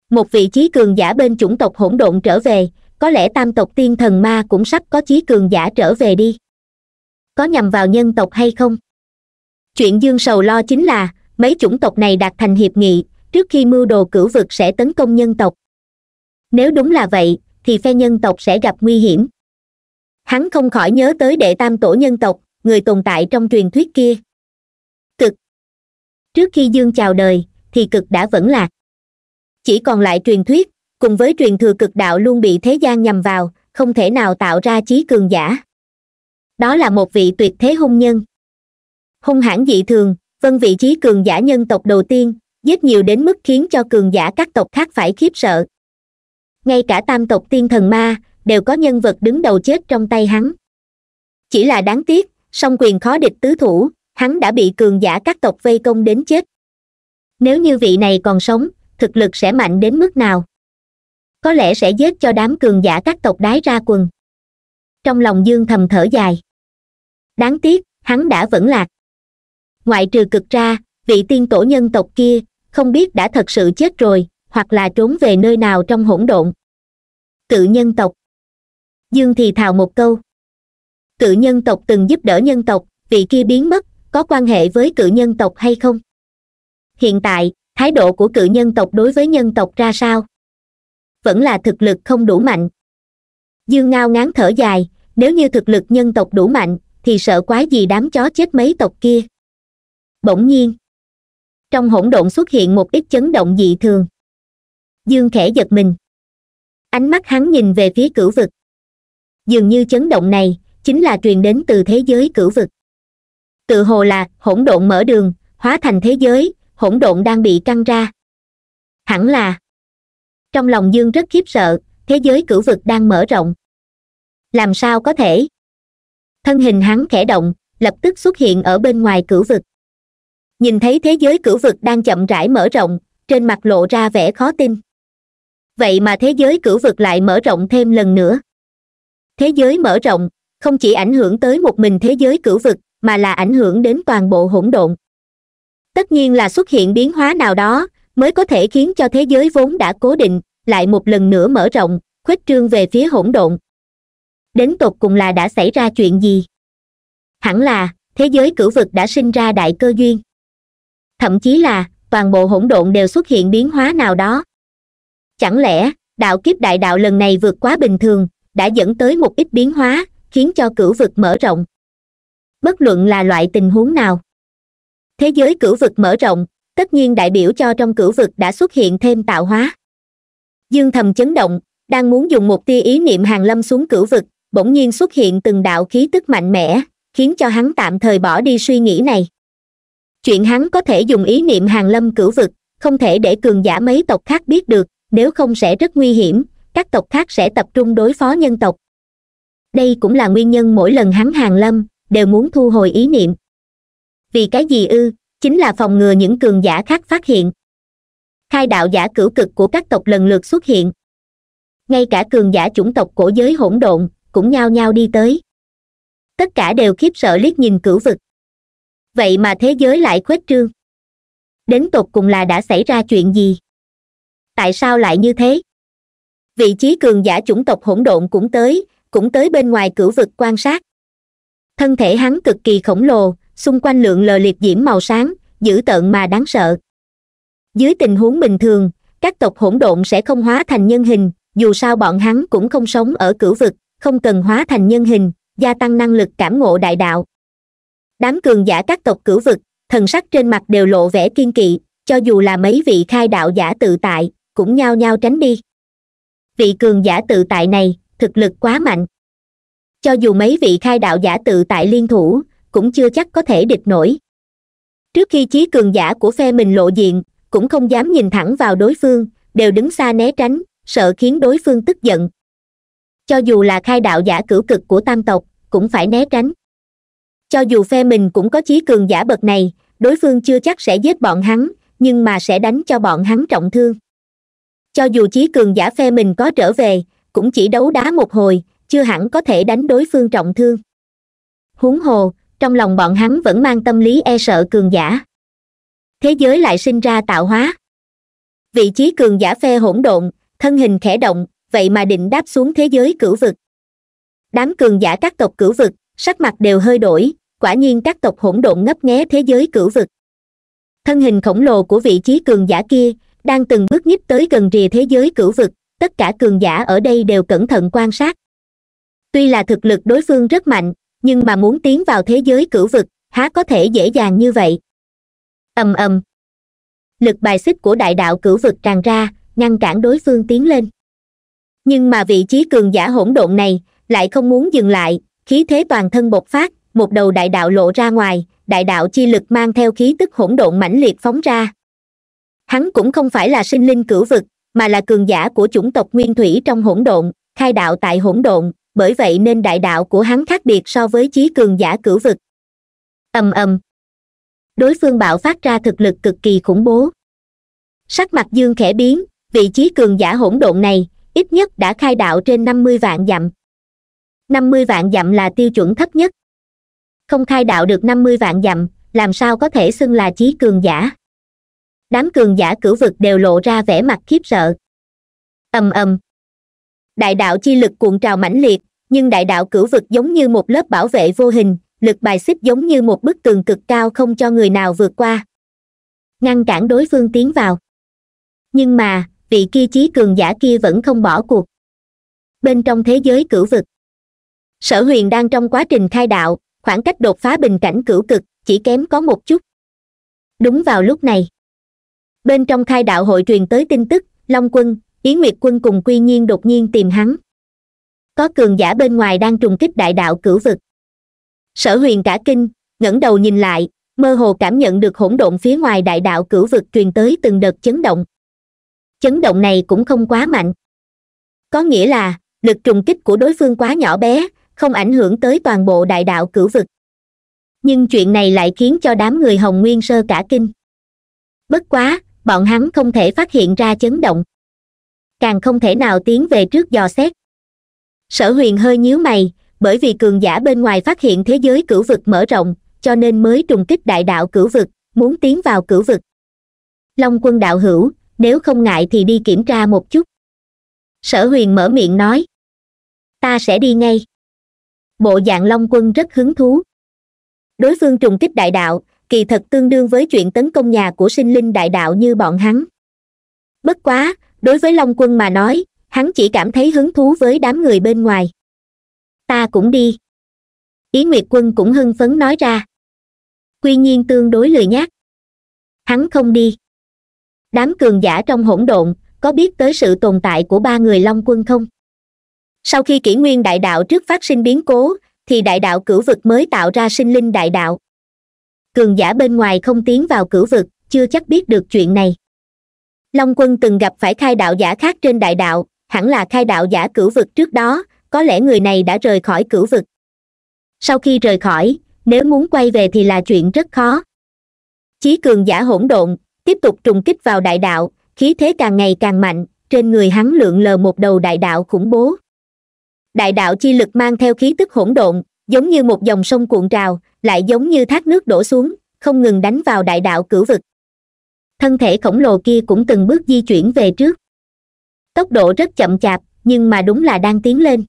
một vị trí cường giả bên chủng tộc hỗn độn trở về có lẽ tam tộc tiên thần ma cũng sắp có chí cường giả trở về đi có nhằm vào nhân tộc hay không chuyện dương sầu lo chính là mấy chủng tộc này đạt thành hiệp nghị trước khi mưu đồ cửu vực sẽ tấn công nhân tộc nếu đúng là vậy thì phe nhân tộc sẽ gặp nguy hiểm hắn không khỏi nhớ tới đệ tam tổ nhân tộc người tồn tại trong truyền thuyết kia trước khi dương chào đời thì cực đã vẫn lạc chỉ còn lại truyền thuyết cùng với truyền thừa cực đạo luôn bị thế gian nhằm vào không thể nào tạo ra chí cường giả đó là một vị tuyệt thế hung nhân hung hãn dị thường vân vị trí cường giả nhân tộc đầu tiên giết nhiều đến mức khiến cho cường giả các tộc khác phải khiếp sợ ngay cả tam tộc tiên thần ma đều có nhân vật đứng đầu chết trong tay hắn chỉ là đáng tiếc song quyền khó địch tứ thủ hắn đã bị cường giả các tộc vây công đến chết nếu như vị này còn sống thực lực sẽ mạnh đến mức nào có lẽ sẽ giết cho đám cường giả các tộc đái ra quần trong lòng dương thầm thở dài đáng tiếc hắn đã vẫn lạc ngoại trừ cực ra vị tiên tổ nhân tộc kia không biết đã thật sự chết rồi hoặc là trốn về nơi nào trong hỗn độn tự nhân tộc dương thì thào một câu tự nhân tộc từng giúp đỡ nhân tộc vị kia biến mất có quan hệ với cự nhân tộc hay không hiện tại thái độ của cự nhân tộc đối với nhân tộc ra sao vẫn là thực lực không đủ mạnh dương ngao ngán thở dài nếu như thực lực nhân tộc đủ mạnh thì sợ quái gì đám chó chết mấy tộc kia bỗng nhiên trong hỗn độn xuất hiện một ít chấn động dị thường dương khẽ giật mình ánh mắt hắn nhìn về phía cửu vực dường như chấn động này chính là truyền đến từ thế giới cửu vực tự hồ là hỗn độn mở đường hóa thành thế giới hỗn độn đang bị căng ra hẳn là trong lòng dương rất khiếp sợ thế giới cửu vực đang mở rộng làm sao có thể thân hình hắn khẽ động lập tức xuất hiện ở bên ngoài cửu vực nhìn thấy thế giới cửu vực đang chậm rãi mở rộng trên mặt lộ ra vẻ khó tin vậy mà thế giới cửu vực lại mở rộng thêm lần nữa thế giới mở rộng không chỉ ảnh hưởng tới một mình thế giới cửu vực mà là ảnh hưởng đến toàn bộ hỗn độn tất nhiên là xuất hiện biến hóa nào đó mới có thể khiến cho thế giới vốn đã cố định lại một lần nữa mở rộng khuếch trương về phía hỗn độn đến tột cùng là đã xảy ra chuyện gì hẳn là thế giới cửu vực đã sinh ra đại cơ duyên thậm chí là toàn bộ hỗn độn đều xuất hiện biến hóa nào đó chẳng lẽ đạo kiếp đại đạo lần này vượt quá bình thường đã dẫn tới một ít biến hóa khiến cho cửu vực mở rộng bất luận là loại tình huống nào thế giới cửu vực mở rộng tất nhiên đại biểu cho trong cửu vực đã xuất hiện thêm tạo hóa dương thầm chấn động đang muốn dùng một tia ý niệm hàng lâm xuống cửu vực bỗng nhiên xuất hiện từng đạo khí tức mạnh mẽ khiến cho hắn tạm thời bỏ đi suy nghĩ này chuyện hắn có thể dùng ý niệm hàng lâm cửu vực không thể để cường giả mấy tộc khác biết được nếu không sẽ rất nguy hiểm các tộc khác sẽ tập trung đối phó nhân tộc đây cũng là nguyên nhân mỗi lần hắn hàng lâm đều muốn thu hồi ý niệm vì cái gì ư chính là phòng ngừa những cường giả khác phát hiện khai đạo giả cửu cực của các tộc lần lượt xuất hiện ngay cả cường giả chủng tộc cổ giới hỗn độn cũng nhao nhao đi tới tất cả đều khiếp sợ liếc nhìn cửu vực vậy mà thế giới lại khuếch trương đến tột cùng là đã xảy ra chuyện gì tại sao lại như thế vị trí cường giả chủng tộc hỗn độn cũng tới cũng tới bên ngoài cửu vực quan sát thân thể hắn cực kỳ khổng lồ xung quanh lượng lờ liệt diễm màu sáng dữ tợn mà đáng sợ dưới tình huống bình thường các tộc hỗn độn sẽ không hóa thành nhân hình dù sao bọn hắn cũng không sống ở cửu vực không cần hóa thành nhân hình gia tăng năng lực cảm ngộ đại đạo đám cường giả các tộc cửu vực thần sắc trên mặt đều lộ vẻ kiên kỵ cho dù là mấy vị khai đạo giả tự tại cũng nhao nhao tránh đi vị cường giả tự tại này thực lực quá mạnh cho dù mấy vị khai đạo giả tự tại liên thủ cũng chưa chắc có thể địch nổi trước khi chí cường giả của phe mình lộ diện cũng không dám nhìn thẳng vào đối phương đều đứng xa né tránh sợ khiến đối phương tức giận cho dù là khai đạo giả cửu cực của tam tộc cũng phải né tránh cho dù phe mình cũng có chí cường giả bậc này đối phương chưa chắc sẽ giết bọn hắn nhưng mà sẽ đánh cho bọn hắn trọng thương cho dù chí cường giả phe mình có trở về cũng chỉ đấu đá một hồi chưa hẳn có thể đánh đối phương trọng thương huống hồ trong lòng bọn hắn vẫn mang tâm lý e sợ cường giả thế giới lại sinh ra tạo hóa vị trí cường giả phe hỗn độn thân hình khẽ động vậy mà định đáp xuống thế giới cửu vực đám cường giả các tộc cửu vực sắc mặt đều hơi đổi quả nhiên các tộc hỗn độn ngấp nghé thế giới cửu vực thân hình khổng lồ của vị trí cường giả kia đang từng bước nhích tới gần rìa thế giới cửu vực tất cả cường giả ở đây đều cẩn thận quan sát tuy là thực lực đối phương rất mạnh nhưng mà muốn tiến vào thế giới cửu vực há có thể dễ dàng như vậy ầm ầm lực bài xích của đại đạo cửu vực tràn ra ngăn cản đối phương tiến lên nhưng mà vị trí cường giả hỗn độn này lại không muốn dừng lại khí thế toàn thân bộc phát một đầu đại đạo lộ ra ngoài đại đạo chi lực mang theo khí tức hỗn độn mãnh liệt phóng ra hắn cũng không phải là sinh linh cửu vực mà là cường giả của chủng tộc nguyên thủy trong hỗn độn khai đạo tại hỗn độn bởi vậy nên đại đạo của hắn khác biệt so với chí cường giả cửu vực ầm ầm đối phương bạo phát ra thực lực cực kỳ khủng bố sắc mặt dương khẽ biến vị trí cường giả hỗn độn này ít nhất đã khai đạo trên năm mươi vạn dặm năm mươi vạn dặm là tiêu chuẩn thấp nhất không khai đạo được năm mươi vạn dặm làm sao có thể xưng là trí cường giả đám cường giả cửu vực đều lộ ra vẻ mặt khiếp sợ ầm ầm đại đạo chi lực cuộn trào mãnh liệt nhưng đại đạo cửu vực giống như một lớp bảo vệ vô hình lực bài xích giống như một bức tường cực cao không cho người nào vượt qua ngăn cản đối phương tiến vào nhưng mà vị kia chí cường giả kia vẫn không bỏ cuộc bên trong thế giới cửu vực sở huyền đang trong quá trình khai đạo khoảng cách đột phá bình cảnh cửu cực chỉ kém có một chút đúng vào lúc này bên trong khai đạo hội truyền tới tin tức long quân yến nguyệt quân cùng quy nhiên đột nhiên tìm hắn có cường giả bên ngoài đang trùng kích đại đạo cửu vực sở huyền cả kinh ngẩng đầu nhìn lại mơ hồ cảm nhận được hỗn độn phía ngoài đại đạo cửu vực truyền tới từng đợt chấn động chấn động này cũng không quá mạnh có nghĩa là lực trùng kích của đối phương quá nhỏ bé không ảnh hưởng tới toàn bộ đại đạo cửu vực nhưng chuyện này lại khiến cho đám người hồng nguyên sơ cả kinh bất quá bọn hắn không thể phát hiện ra chấn động càng không thể nào tiến về trước dò xét sở huyền hơi nhíu mày bởi vì cường giả bên ngoài phát hiện thế giới cửu vực mở rộng cho nên mới trùng kích đại đạo cửu vực muốn tiến vào cửu vực long quân đạo hữu nếu không ngại thì đi kiểm tra một chút sở huyền mở miệng nói ta sẽ đi ngay bộ dạng long quân rất hứng thú đối phương trùng kích đại đạo kỳ thật tương đương với chuyện tấn công nhà của sinh linh đại đạo như bọn hắn bất quá đối với long quân mà nói hắn chỉ cảm thấy hứng thú với đám người bên ngoài ta cũng đi ý nguyệt quân cũng hưng phấn nói ra quy nhiên tương đối lười nhác hắn không đi đám cường giả trong hỗn độn có biết tới sự tồn tại của ba người long quân không sau khi kỷ nguyên đại đạo trước phát sinh biến cố thì đại đạo cửu vực mới tạo ra sinh linh đại đạo cường giả bên ngoài không tiến vào cửu vực chưa chắc biết được chuyện này long quân từng gặp phải khai đạo giả khác trên đại đạo hẳn là khai đạo giả cửu vực trước đó có lẽ người này đã rời khỏi cửu vực sau khi rời khỏi nếu muốn quay về thì là chuyện rất khó chí cường giả hỗn độn tiếp tục trùng kích vào đại đạo khí thế càng ngày càng mạnh trên người hắn lượn lờ một đầu đại đạo khủng bố đại đạo chi lực mang theo khí tức hỗn độn giống như một dòng sông cuộn trào lại giống như thác nước đổ xuống không ngừng đánh vào đại đạo cửu vực thân thể khổng lồ kia cũng từng bước di chuyển về trước tốc độ rất chậm chạp nhưng mà đúng là đang tiến lên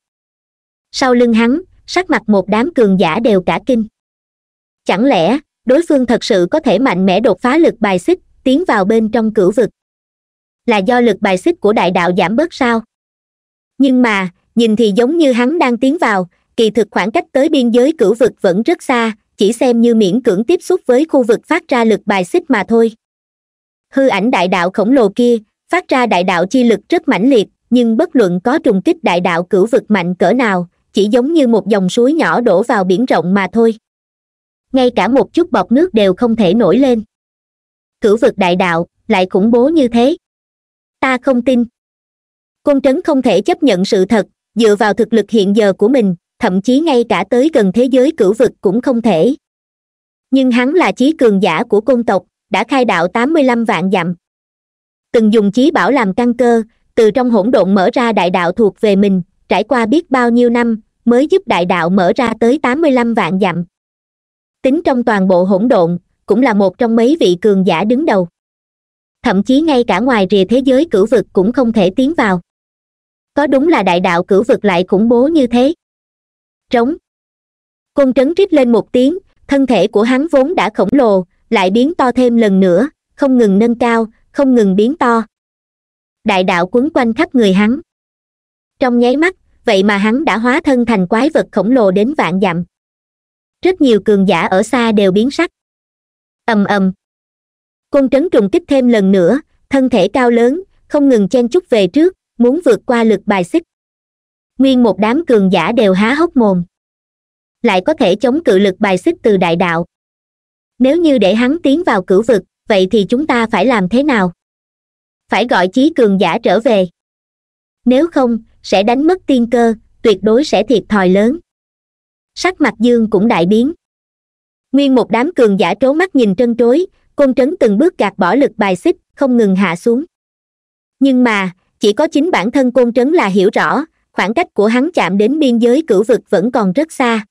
sau lưng hắn sắc mặt một đám cường giả đều cả kinh chẳng lẽ đối phương thật sự có thể mạnh mẽ đột phá lực bài xích tiến vào bên trong cửu vực là do lực bài xích của đại đạo giảm bớt sao nhưng mà nhìn thì giống như hắn đang tiến vào kỳ thực khoảng cách tới biên giới cửu vực vẫn rất xa chỉ xem như miễn cưỡng tiếp xúc với khu vực phát ra lực bài xích mà thôi hư ảnh đại đạo khổng lồ kia phát ra đại đạo chi lực rất mãnh liệt nhưng bất luận có trùng kích đại đạo cửu vực mạnh cỡ nào chỉ giống như một dòng suối nhỏ đổ vào biển rộng mà thôi ngay cả một chút bọt nước đều không thể nổi lên cửu vực đại đạo lại khủng bố như thế ta không tin côn trấn không thể chấp nhận sự thật dựa vào thực lực hiện giờ của mình thậm chí ngay cả tới gần thế giới cửu vực cũng không thể nhưng hắn là chí cường giả của côn tộc đã khai đạo tám mươi lăm vạn dặm từng dùng chí bảo làm căn cơ từ trong hỗn độn mở ra đại đạo thuộc về mình trải qua biết bao nhiêu năm mới giúp đại đạo mở ra tới tám mươi lăm vạn dặm tính trong toàn bộ hỗn độn cũng là một trong mấy vị cường giả đứng đầu thậm chí ngay cả ngoài rìa thế giới cửu vực cũng không thể tiến vào có đúng là đại đạo cửu vực lại khủng bố như thế trống côn trấn rít lên một tiếng thân thể của hắn vốn đã khổng lồ lại biến to thêm lần nữa không ngừng nâng cao không ngừng biến to đại đạo quấn quanh khắp người hắn trong nháy mắt vậy mà hắn đã hóa thân thành quái vật khổng lồ đến vạn dặm rất nhiều cường giả ở xa đều biến sắc ầm ầm Cung trấn trùng kích thêm lần nữa thân thể cao lớn không ngừng chen chúc về trước muốn vượt qua lực bài xích nguyên một đám cường giả đều há hốc mồm lại có thể chống cự lực bài xích từ đại đạo nếu như để hắn tiến vào cửu vực vậy thì chúng ta phải làm thế nào phải gọi chí cường giả trở về nếu không sẽ đánh mất tiên cơ tuyệt đối sẽ thiệt thòi lớn sắc mặt dương cũng đại biến nguyên một đám cường giả trố mắt nhìn trân trối côn trấn từng bước gạt bỏ lực bài xích không ngừng hạ xuống nhưng mà chỉ có chính bản thân côn trấn là hiểu rõ khoảng cách của hắn chạm đến biên giới cửu vực vẫn còn rất xa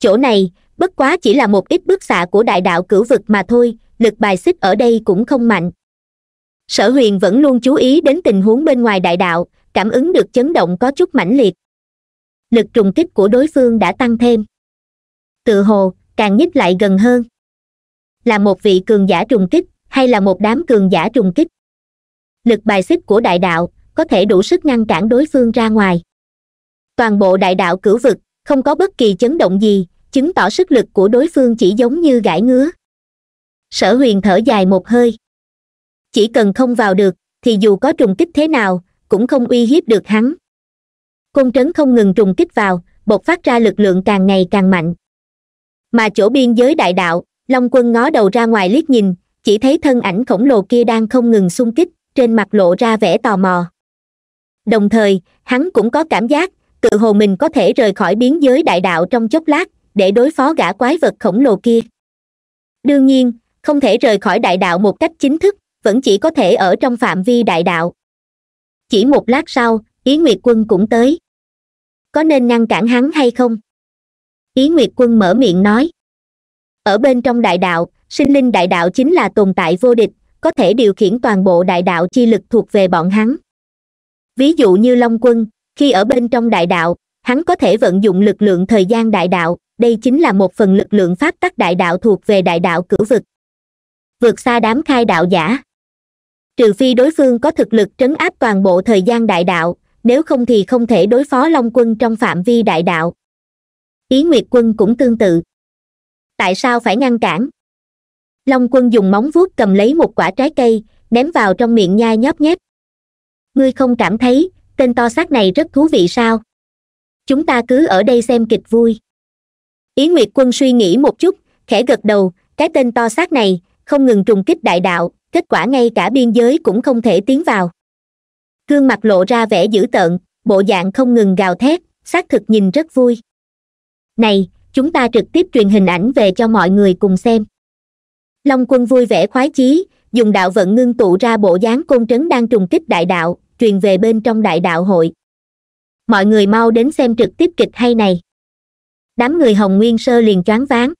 chỗ này bất quá chỉ là một ít bức xạ của đại đạo cửu vực mà thôi lực bài xích ở đây cũng không mạnh sở huyền vẫn luôn chú ý đến tình huống bên ngoài đại đạo cảm ứng được chấn động có chút mãnh liệt lực trùng kích của đối phương đã tăng thêm tự hồ càng nhích lại gần hơn là một vị cường giả trùng kích hay là một đám cường giả trùng kích lực bài xích của đại đạo có thể đủ sức ngăn cản đối phương ra ngoài toàn bộ đại đạo cửu vực không có bất kỳ chấn động gì chứng tỏ sức lực của đối phương chỉ giống như gãi ngứa sở huyền thở dài một hơi chỉ cần không vào được thì dù có trùng kích thế nào cũng không uy hiếp được hắn côn trấn không ngừng trùng kích vào bộc phát ra lực lượng càng ngày càng mạnh mà chỗ biên giới đại đạo long quân ngó đầu ra ngoài liếc nhìn chỉ thấy thân ảnh khổng lồ kia đang không ngừng xung kích trên mặt lộ ra vẻ tò mò đồng thời hắn cũng có cảm giác tự hồ mình có thể rời khỏi biến giới đại đạo trong chốc lát để đối phó gã quái vật khổng lồ kia đương nhiên không thể rời khỏi đại đạo một cách chính thức vẫn chỉ có thể ở trong phạm vi đại đạo chỉ một lát sau ý nguyệt quân cũng tới có nên ngăn cản hắn hay không ý nguyệt quân mở miệng nói ở bên trong đại đạo sinh linh đại đạo chính là tồn tại vô địch có thể điều khiển toàn bộ đại đạo chi lực thuộc về bọn hắn ví dụ như long quân khi ở bên trong đại đạo hắn có thể vận dụng lực lượng thời gian đại đạo đây chính là một phần lực lượng pháp tắc đại đạo thuộc về đại đạo cửu vực vượt xa đám khai đạo giả trừ phi đối phương có thực lực trấn áp toàn bộ thời gian đại đạo nếu không thì không thể đối phó long quân trong phạm vi đại đạo ý nguyệt quân cũng tương tự tại sao phải ngăn cản long quân dùng móng vuốt cầm lấy một quả trái cây ném vào trong miệng nhai nhóp nhép ngươi không cảm thấy tên to xác này rất thú vị sao chúng ta cứ ở đây xem kịch vui ý nguyệt quân suy nghĩ một chút khẽ gật đầu cái tên to xác này không ngừng trùng kích đại đạo kết quả ngay cả biên giới cũng không thể tiến vào gương mặt lộ ra vẻ dữ tợn bộ dạng không ngừng gào thét xác thực nhìn rất vui này chúng ta trực tiếp truyền hình ảnh về cho mọi người cùng xem long quân vui vẻ khoái chí dùng đạo vận ngưng tụ ra bộ dáng côn trấn đang trùng kích đại đạo truyền về bên trong đại đạo hội mọi người mau đến xem trực tiếp kịch hay này đám người hồng nguyên sơ liền choáng váng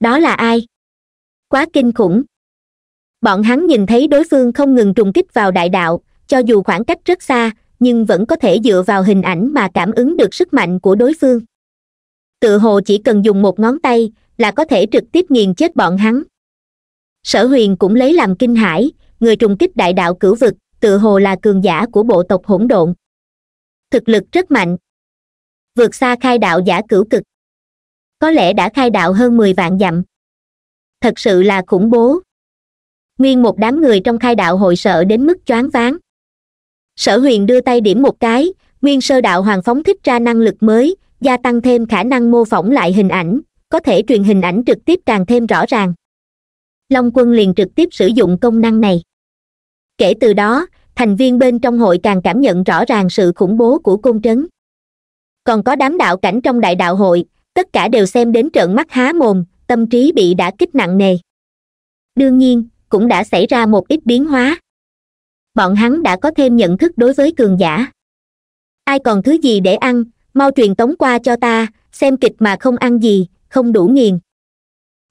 đó là ai quá kinh khủng bọn hắn nhìn thấy đối phương không ngừng trùng kích vào đại đạo cho dù khoảng cách rất xa nhưng vẫn có thể dựa vào hình ảnh mà cảm ứng được sức mạnh của đối phương tự hồ chỉ cần dùng một ngón tay là có thể trực tiếp nghiền chết bọn hắn sở huyền cũng lấy làm kinh hãi người trùng kích đại đạo cửu vực tự hồ là cường giả của bộ tộc hỗn độn thực lực rất mạnh vượt xa khai đạo giả cửu cực có lẽ đã khai đạo hơn mười vạn dặm thật sự là khủng bố nguyên một đám người trong khai đạo hội sợ đến mức choáng váng sở huyền đưa tay điểm một cái nguyên sơ đạo hoàng phóng thích ra năng lực mới gia tăng thêm khả năng mô phỏng lại hình ảnh có thể truyền hình ảnh trực tiếp càng thêm rõ ràng long quân liền trực tiếp sử dụng công năng này kể từ đó thành viên bên trong hội càng cảm nhận rõ ràng sự khủng bố của côn trấn còn có đám đạo cảnh trong đại đạo hội tất cả đều xem đến trợn mắt há mồm tâm trí bị đã kích nặng nề đương nhiên cũng đã xảy ra một ít biến hóa bọn hắn đã có thêm nhận thức đối với cường giả ai còn thứ gì để ăn mau truyền tống qua cho ta xem kịch mà không ăn gì không đủ nghiền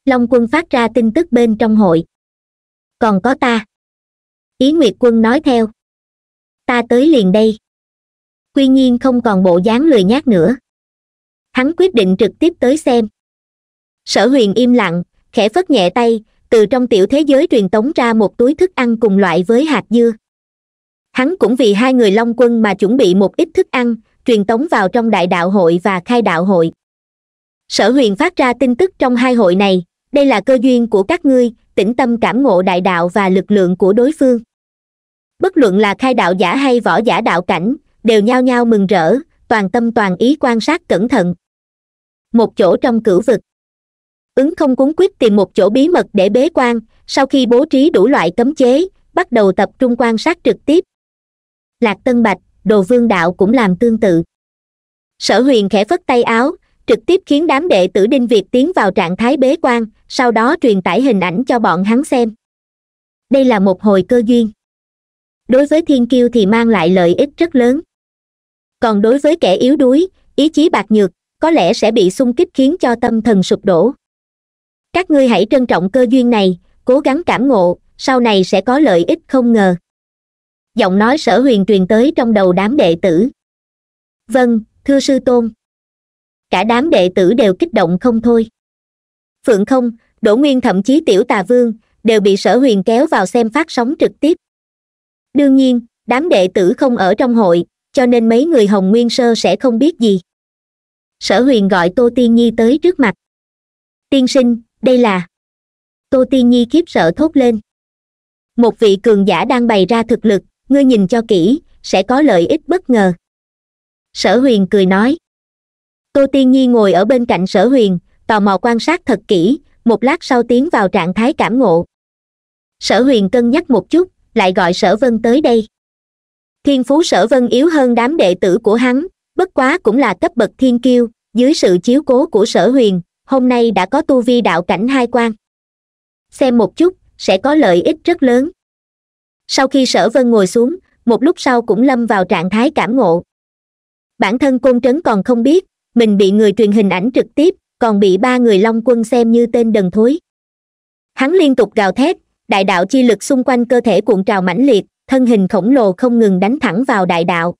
long quân phát ra tin tức bên trong hội còn có ta ý nguyệt quân nói theo ta tới liền đây Quy nhiên không còn bộ dáng lười nhác nữa hắn quyết định trực tiếp tới xem sở huyền im lặng khẽ phất nhẹ tay từ trong tiểu thế giới truyền tống ra một túi thức ăn cùng loại với hạt dưa hắn cũng vì hai người long quân mà chuẩn bị một ít thức ăn truyền tống vào trong đại đạo hội và khai đạo hội sở huyền phát ra tin tức trong hai hội này đây là cơ duyên của các ngươi tĩnh tâm cảm ngộ đại đạo và lực lượng của đối phương bất luận là khai đạo giả hay võ giả đạo cảnh đều nhao nhao mừng rỡ toàn tâm toàn ý quan sát cẩn thận một chỗ trong cửu vực ứng không cuốn quyết tìm một chỗ bí mật để bế quan sau khi bố trí đủ loại cấm chế bắt đầu tập trung quan sát trực tiếp lạc tân bạch đồ vương đạo cũng làm tương tự sở huyền khẽ phất tay áo trực tiếp khiến đám đệ tử đinh việt tiến vào trạng thái bế quan sau đó truyền tải hình ảnh cho bọn hắn xem đây là một hồi cơ duyên đối với thiên kiêu thì mang lại lợi ích rất lớn còn đối với kẻ yếu đuối ý chí bạc nhược có lẽ sẽ bị xung kích khiến cho tâm thần sụp đổ các ngươi hãy trân trọng cơ duyên này cố gắng cảm ngộ sau này sẽ có lợi ích không ngờ giọng nói sở huyền truyền tới trong đầu đám đệ tử vâng thưa sư tôn cả đám đệ tử đều kích động không thôi phượng không đỗ nguyên thậm chí tiểu tà vương đều bị sở huyền kéo vào xem phát sóng trực tiếp đương nhiên đám đệ tử không ở trong hội cho nên mấy người hồng nguyên sơ sẽ không biết gì sở huyền gọi tô tiên nhi tới trước mặt tiên sinh đây là tô tiên nhi kiếp sợ thốt lên một vị cường giả đang bày ra thực lực ngươi nhìn cho kỹ sẽ có lợi ích bất ngờ sở huyền cười nói tô tiên nhi ngồi ở bên cạnh sở huyền tò mò quan sát thật kỹ một lát sau tiến vào trạng thái cảm ngộ sở huyền cân nhắc một chút lại gọi sở vân tới đây thiên phú sở vân yếu hơn đám đệ tử của hắn bất quá cũng là cấp bậc thiên kiêu dưới sự chiếu cố của sở huyền hôm nay đã có tu vi đạo cảnh hai quan xem một chút sẽ có lợi ích rất lớn sau khi sở vân ngồi xuống một lúc sau cũng lâm vào trạng thái cảm ngộ bản thân côn trấn còn không biết mình bị người truyền hình ảnh trực tiếp còn bị ba người long quân xem như tên đần thối hắn liên tục gào thét đại đạo chi lực xung quanh cơ thể cuộn trào mãnh liệt thân hình khổng lồ không ngừng đánh thẳng vào đại đạo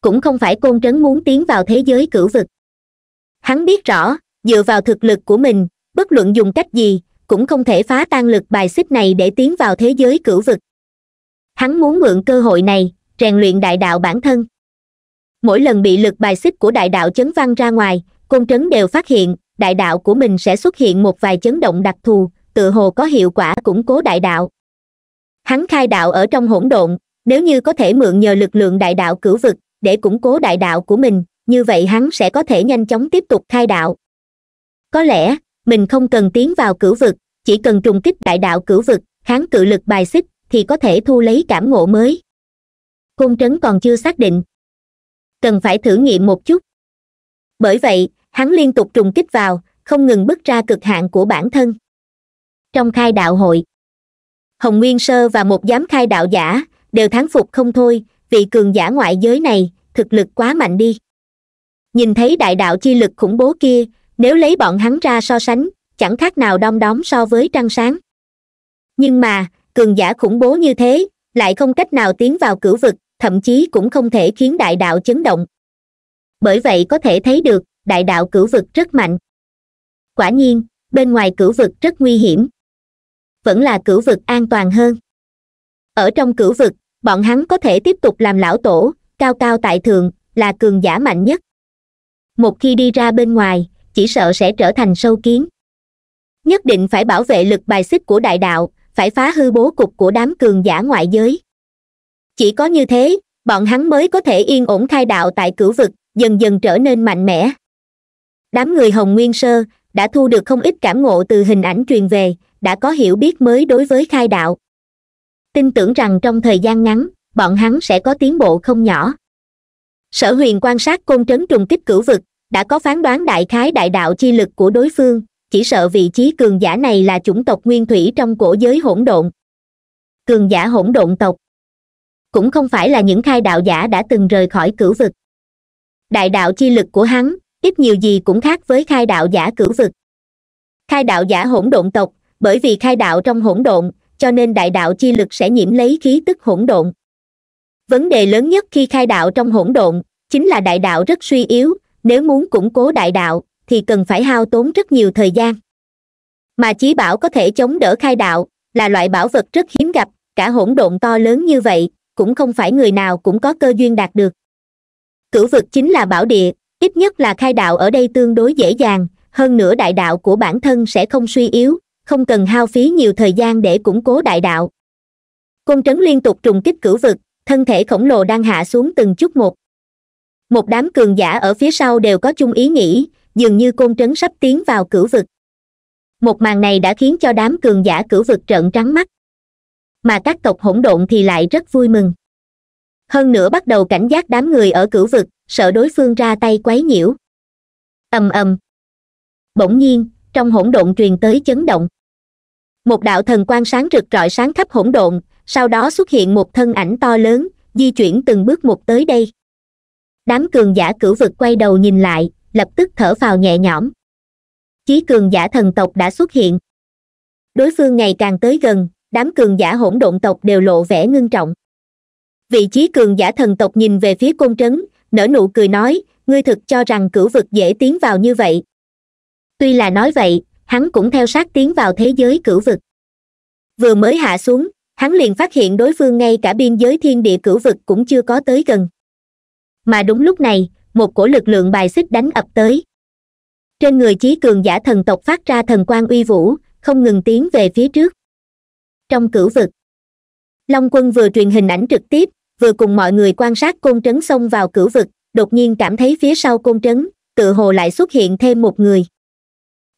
cũng không phải côn trấn muốn tiến vào thế giới cửu vực hắn biết rõ dựa vào thực lực của mình bất luận dùng cách gì cũng không thể phá tan lực bài xích này để tiến vào thế giới cửu vực hắn muốn mượn cơ hội này rèn luyện đại đạo bản thân mỗi lần bị lực bài xích của đại đạo chấn văng ra ngoài côn trấn đều phát hiện đại đạo của mình sẽ xuất hiện một vài chấn động đặc thù tự hồ có hiệu quả củng cố đại đạo hắn khai đạo ở trong hỗn độn nếu như có thể mượn nhờ lực lượng đại đạo cửu vực để củng cố đại đạo của mình như vậy hắn sẽ có thể nhanh chóng tiếp tục khai đạo có lẽ mình không cần tiến vào cửu vực chỉ cần trùng kích đại đạo cửu vực kháng cự lực bài xích thì có thể thu lấy cảm ngộ mới côn trấn còn chưa xác định cần phải thử nghiệm một chút bởi vậy hắn liên tục trùng kích vào không ngừng bước ra cực hạn của bản thân trong khai đạo hội hồng nguyên sơ và một giám khai đạo giả đều thán phục không thôi vị cường giả ngoại giới này thực lực quá mạnh đi nhìn thấy đại đạo chi lực khủng bố kia nếu lấy bọn hắn ra so sánh chẳng khác nào đom đóm so với trăng sáng nhưng mà cường giả khủng bố như thế lại không cách nào tiến vào cửu vực thậm chí cũng không thể khiến đại đạo chấn động bởi vậy có thể thấy được đại đạo cửu vực rất mạnh quả nhiên bên ngoài cửu vực rất nguy hiểm vẫn là cửu vực an toàn hơn ở trong cửu vực bọn hắn có thể tiếp tục làm lão tổ cao cao tại thượng là cường giả mạnh nhất một khi đi ra bên ngoài chỉ sợ sẽ trở thành sâu kiến nhất định phải bảo vệ lực bài xích của đại đạo phải phá hư bố cục của đám cường giả ngoại giới chỉ có như thế bọn hắn mới có thể yên ổn khai đạo tại cửu vực dần dần trở nên mạnh mẽ đám người hồng nguyên sơ đã thu được không ít cảm ngộ từ hình ảnh truyền về đã có hiểu biết mới đối với khai đạo tin tưởng rằng trong thời gian ngắn bọn hắn sẽ có tiến bộ không nhỏ sở huyền quan sát côn trấn trùng kích cửu vực đã có phán đoán đại khái đại đạo chi lực của đối phương chỉ sợ vị trí cường giả này là chủng tộc nguyên thủy trong cổ giới hỗn độn cường giả hỗn độn tộc cũng không phải là những khai đạo giả đã từng rời khỏi cửu vực đại đạo chi lực của hắn ít nhiều gì cũng khác với khai đạo giả cửu vực khai đạo giả hỗn độn tộc bởi vì khai đạo trong hỗn độn cho nên đại đạo chi lực sẽ nhiễm lấy khí tức hỗn độn vấn đề lớn nhất khi khai đạo trong hỗn độn chính là đại đạo rất suy yếu nếu muốn củng cố đại đạo thì cần phải hao tốn rất nhiều thời gian mà chí bảo có thể chống đỡ khai đạo là loại bảo vật rất hiếm gặp cả hỗn độn to lớn như vậy cũng không phải người nào cũng có cơ duyên đạt được cửu vực chính là bảo địa ít nhất là khai đạo ở đây tương đối dễ dàng hơn nữa đại đạo của bản thân sẽ không suy yếu không cần hao phí nhiều thời gian để củng cố đại đạo côn trấn liên tục trùng kích cửu vực thân thể khổng lồ đang hạ xuống từng chút một một đám cường giả ở phía sau đều có chung ý nghĩ dường như côn trấn sắp tiến vào cửu vực một màn này đã khiến cho đám cường giả cửu vực trợn trắng mắt mà các tộc hỗn độn thì lại rất vui mừng hơn nữa bắt đầu cảnh giác đám người ở cửu vực sợ đối phương ra tay quấy nhiễu ầm ầm bỗng nhiên trong hỗn độn truyền tới chấn động một đạo thần quan sáng rực rọi sáng khắp hỗn độn sau đó xuất hiện một thân ảnh to lớn di chuyển từng bước một tới đây đám cường giả cửu vực quay đầu nhìn lại lập tức thở vào nhẹ nhõm chí cường giả thần tộc đã xuất hiện đối phương ngày càng tới gần đám cường giả hỗn độn tộc đều lộ vẻ ngưng trọng vị trí cường giả thần tộc nhìn về phía côn trấn nở nụ cười nói ngươi thực cho rằng cửu vực dễ tiến vào như vậy tuy là nói vậy hắn cũng theo sát tiến vào thế giới cửu vực vừa mới hạ xuống hắn liền phát hiện đối phương ngay cả biên giới thiên địa cửu vực cũng chưa có tới gần mà đúng lúc này một cổ lực lượng bài xích đánh ập tới trên người chí cường giả thần tộc phát ra thần quan uy vũ không ngừng tiến về phía trước trong cửu vực long quân vừa truyền hình ảnh trực tiếp vừa cùng mọi người quan sát côn trấn xông vào cửu vực đột nhiên cảm thấy phía sau côn trấn tự hồ lại xuất hiện thêm một người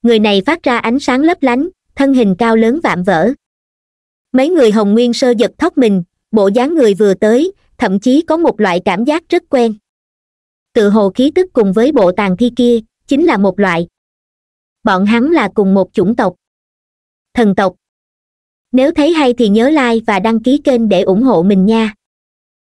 người này phát ra ánh sáng lấp lánh thân hình cao lớn vạm vỡ mấy người hồng nguyên sơ giật thóc mình bộ dáng người vừa tới thậm chí có một loại cảm giác rất quen tự hồ khí tức cùng với bộ tàn thi kia chính là một loại bọn hắn là cùng một chủng tộc thần tộc nếu thấy hay thì nhớ like và đăng ký kênh để ủng hộ mình nha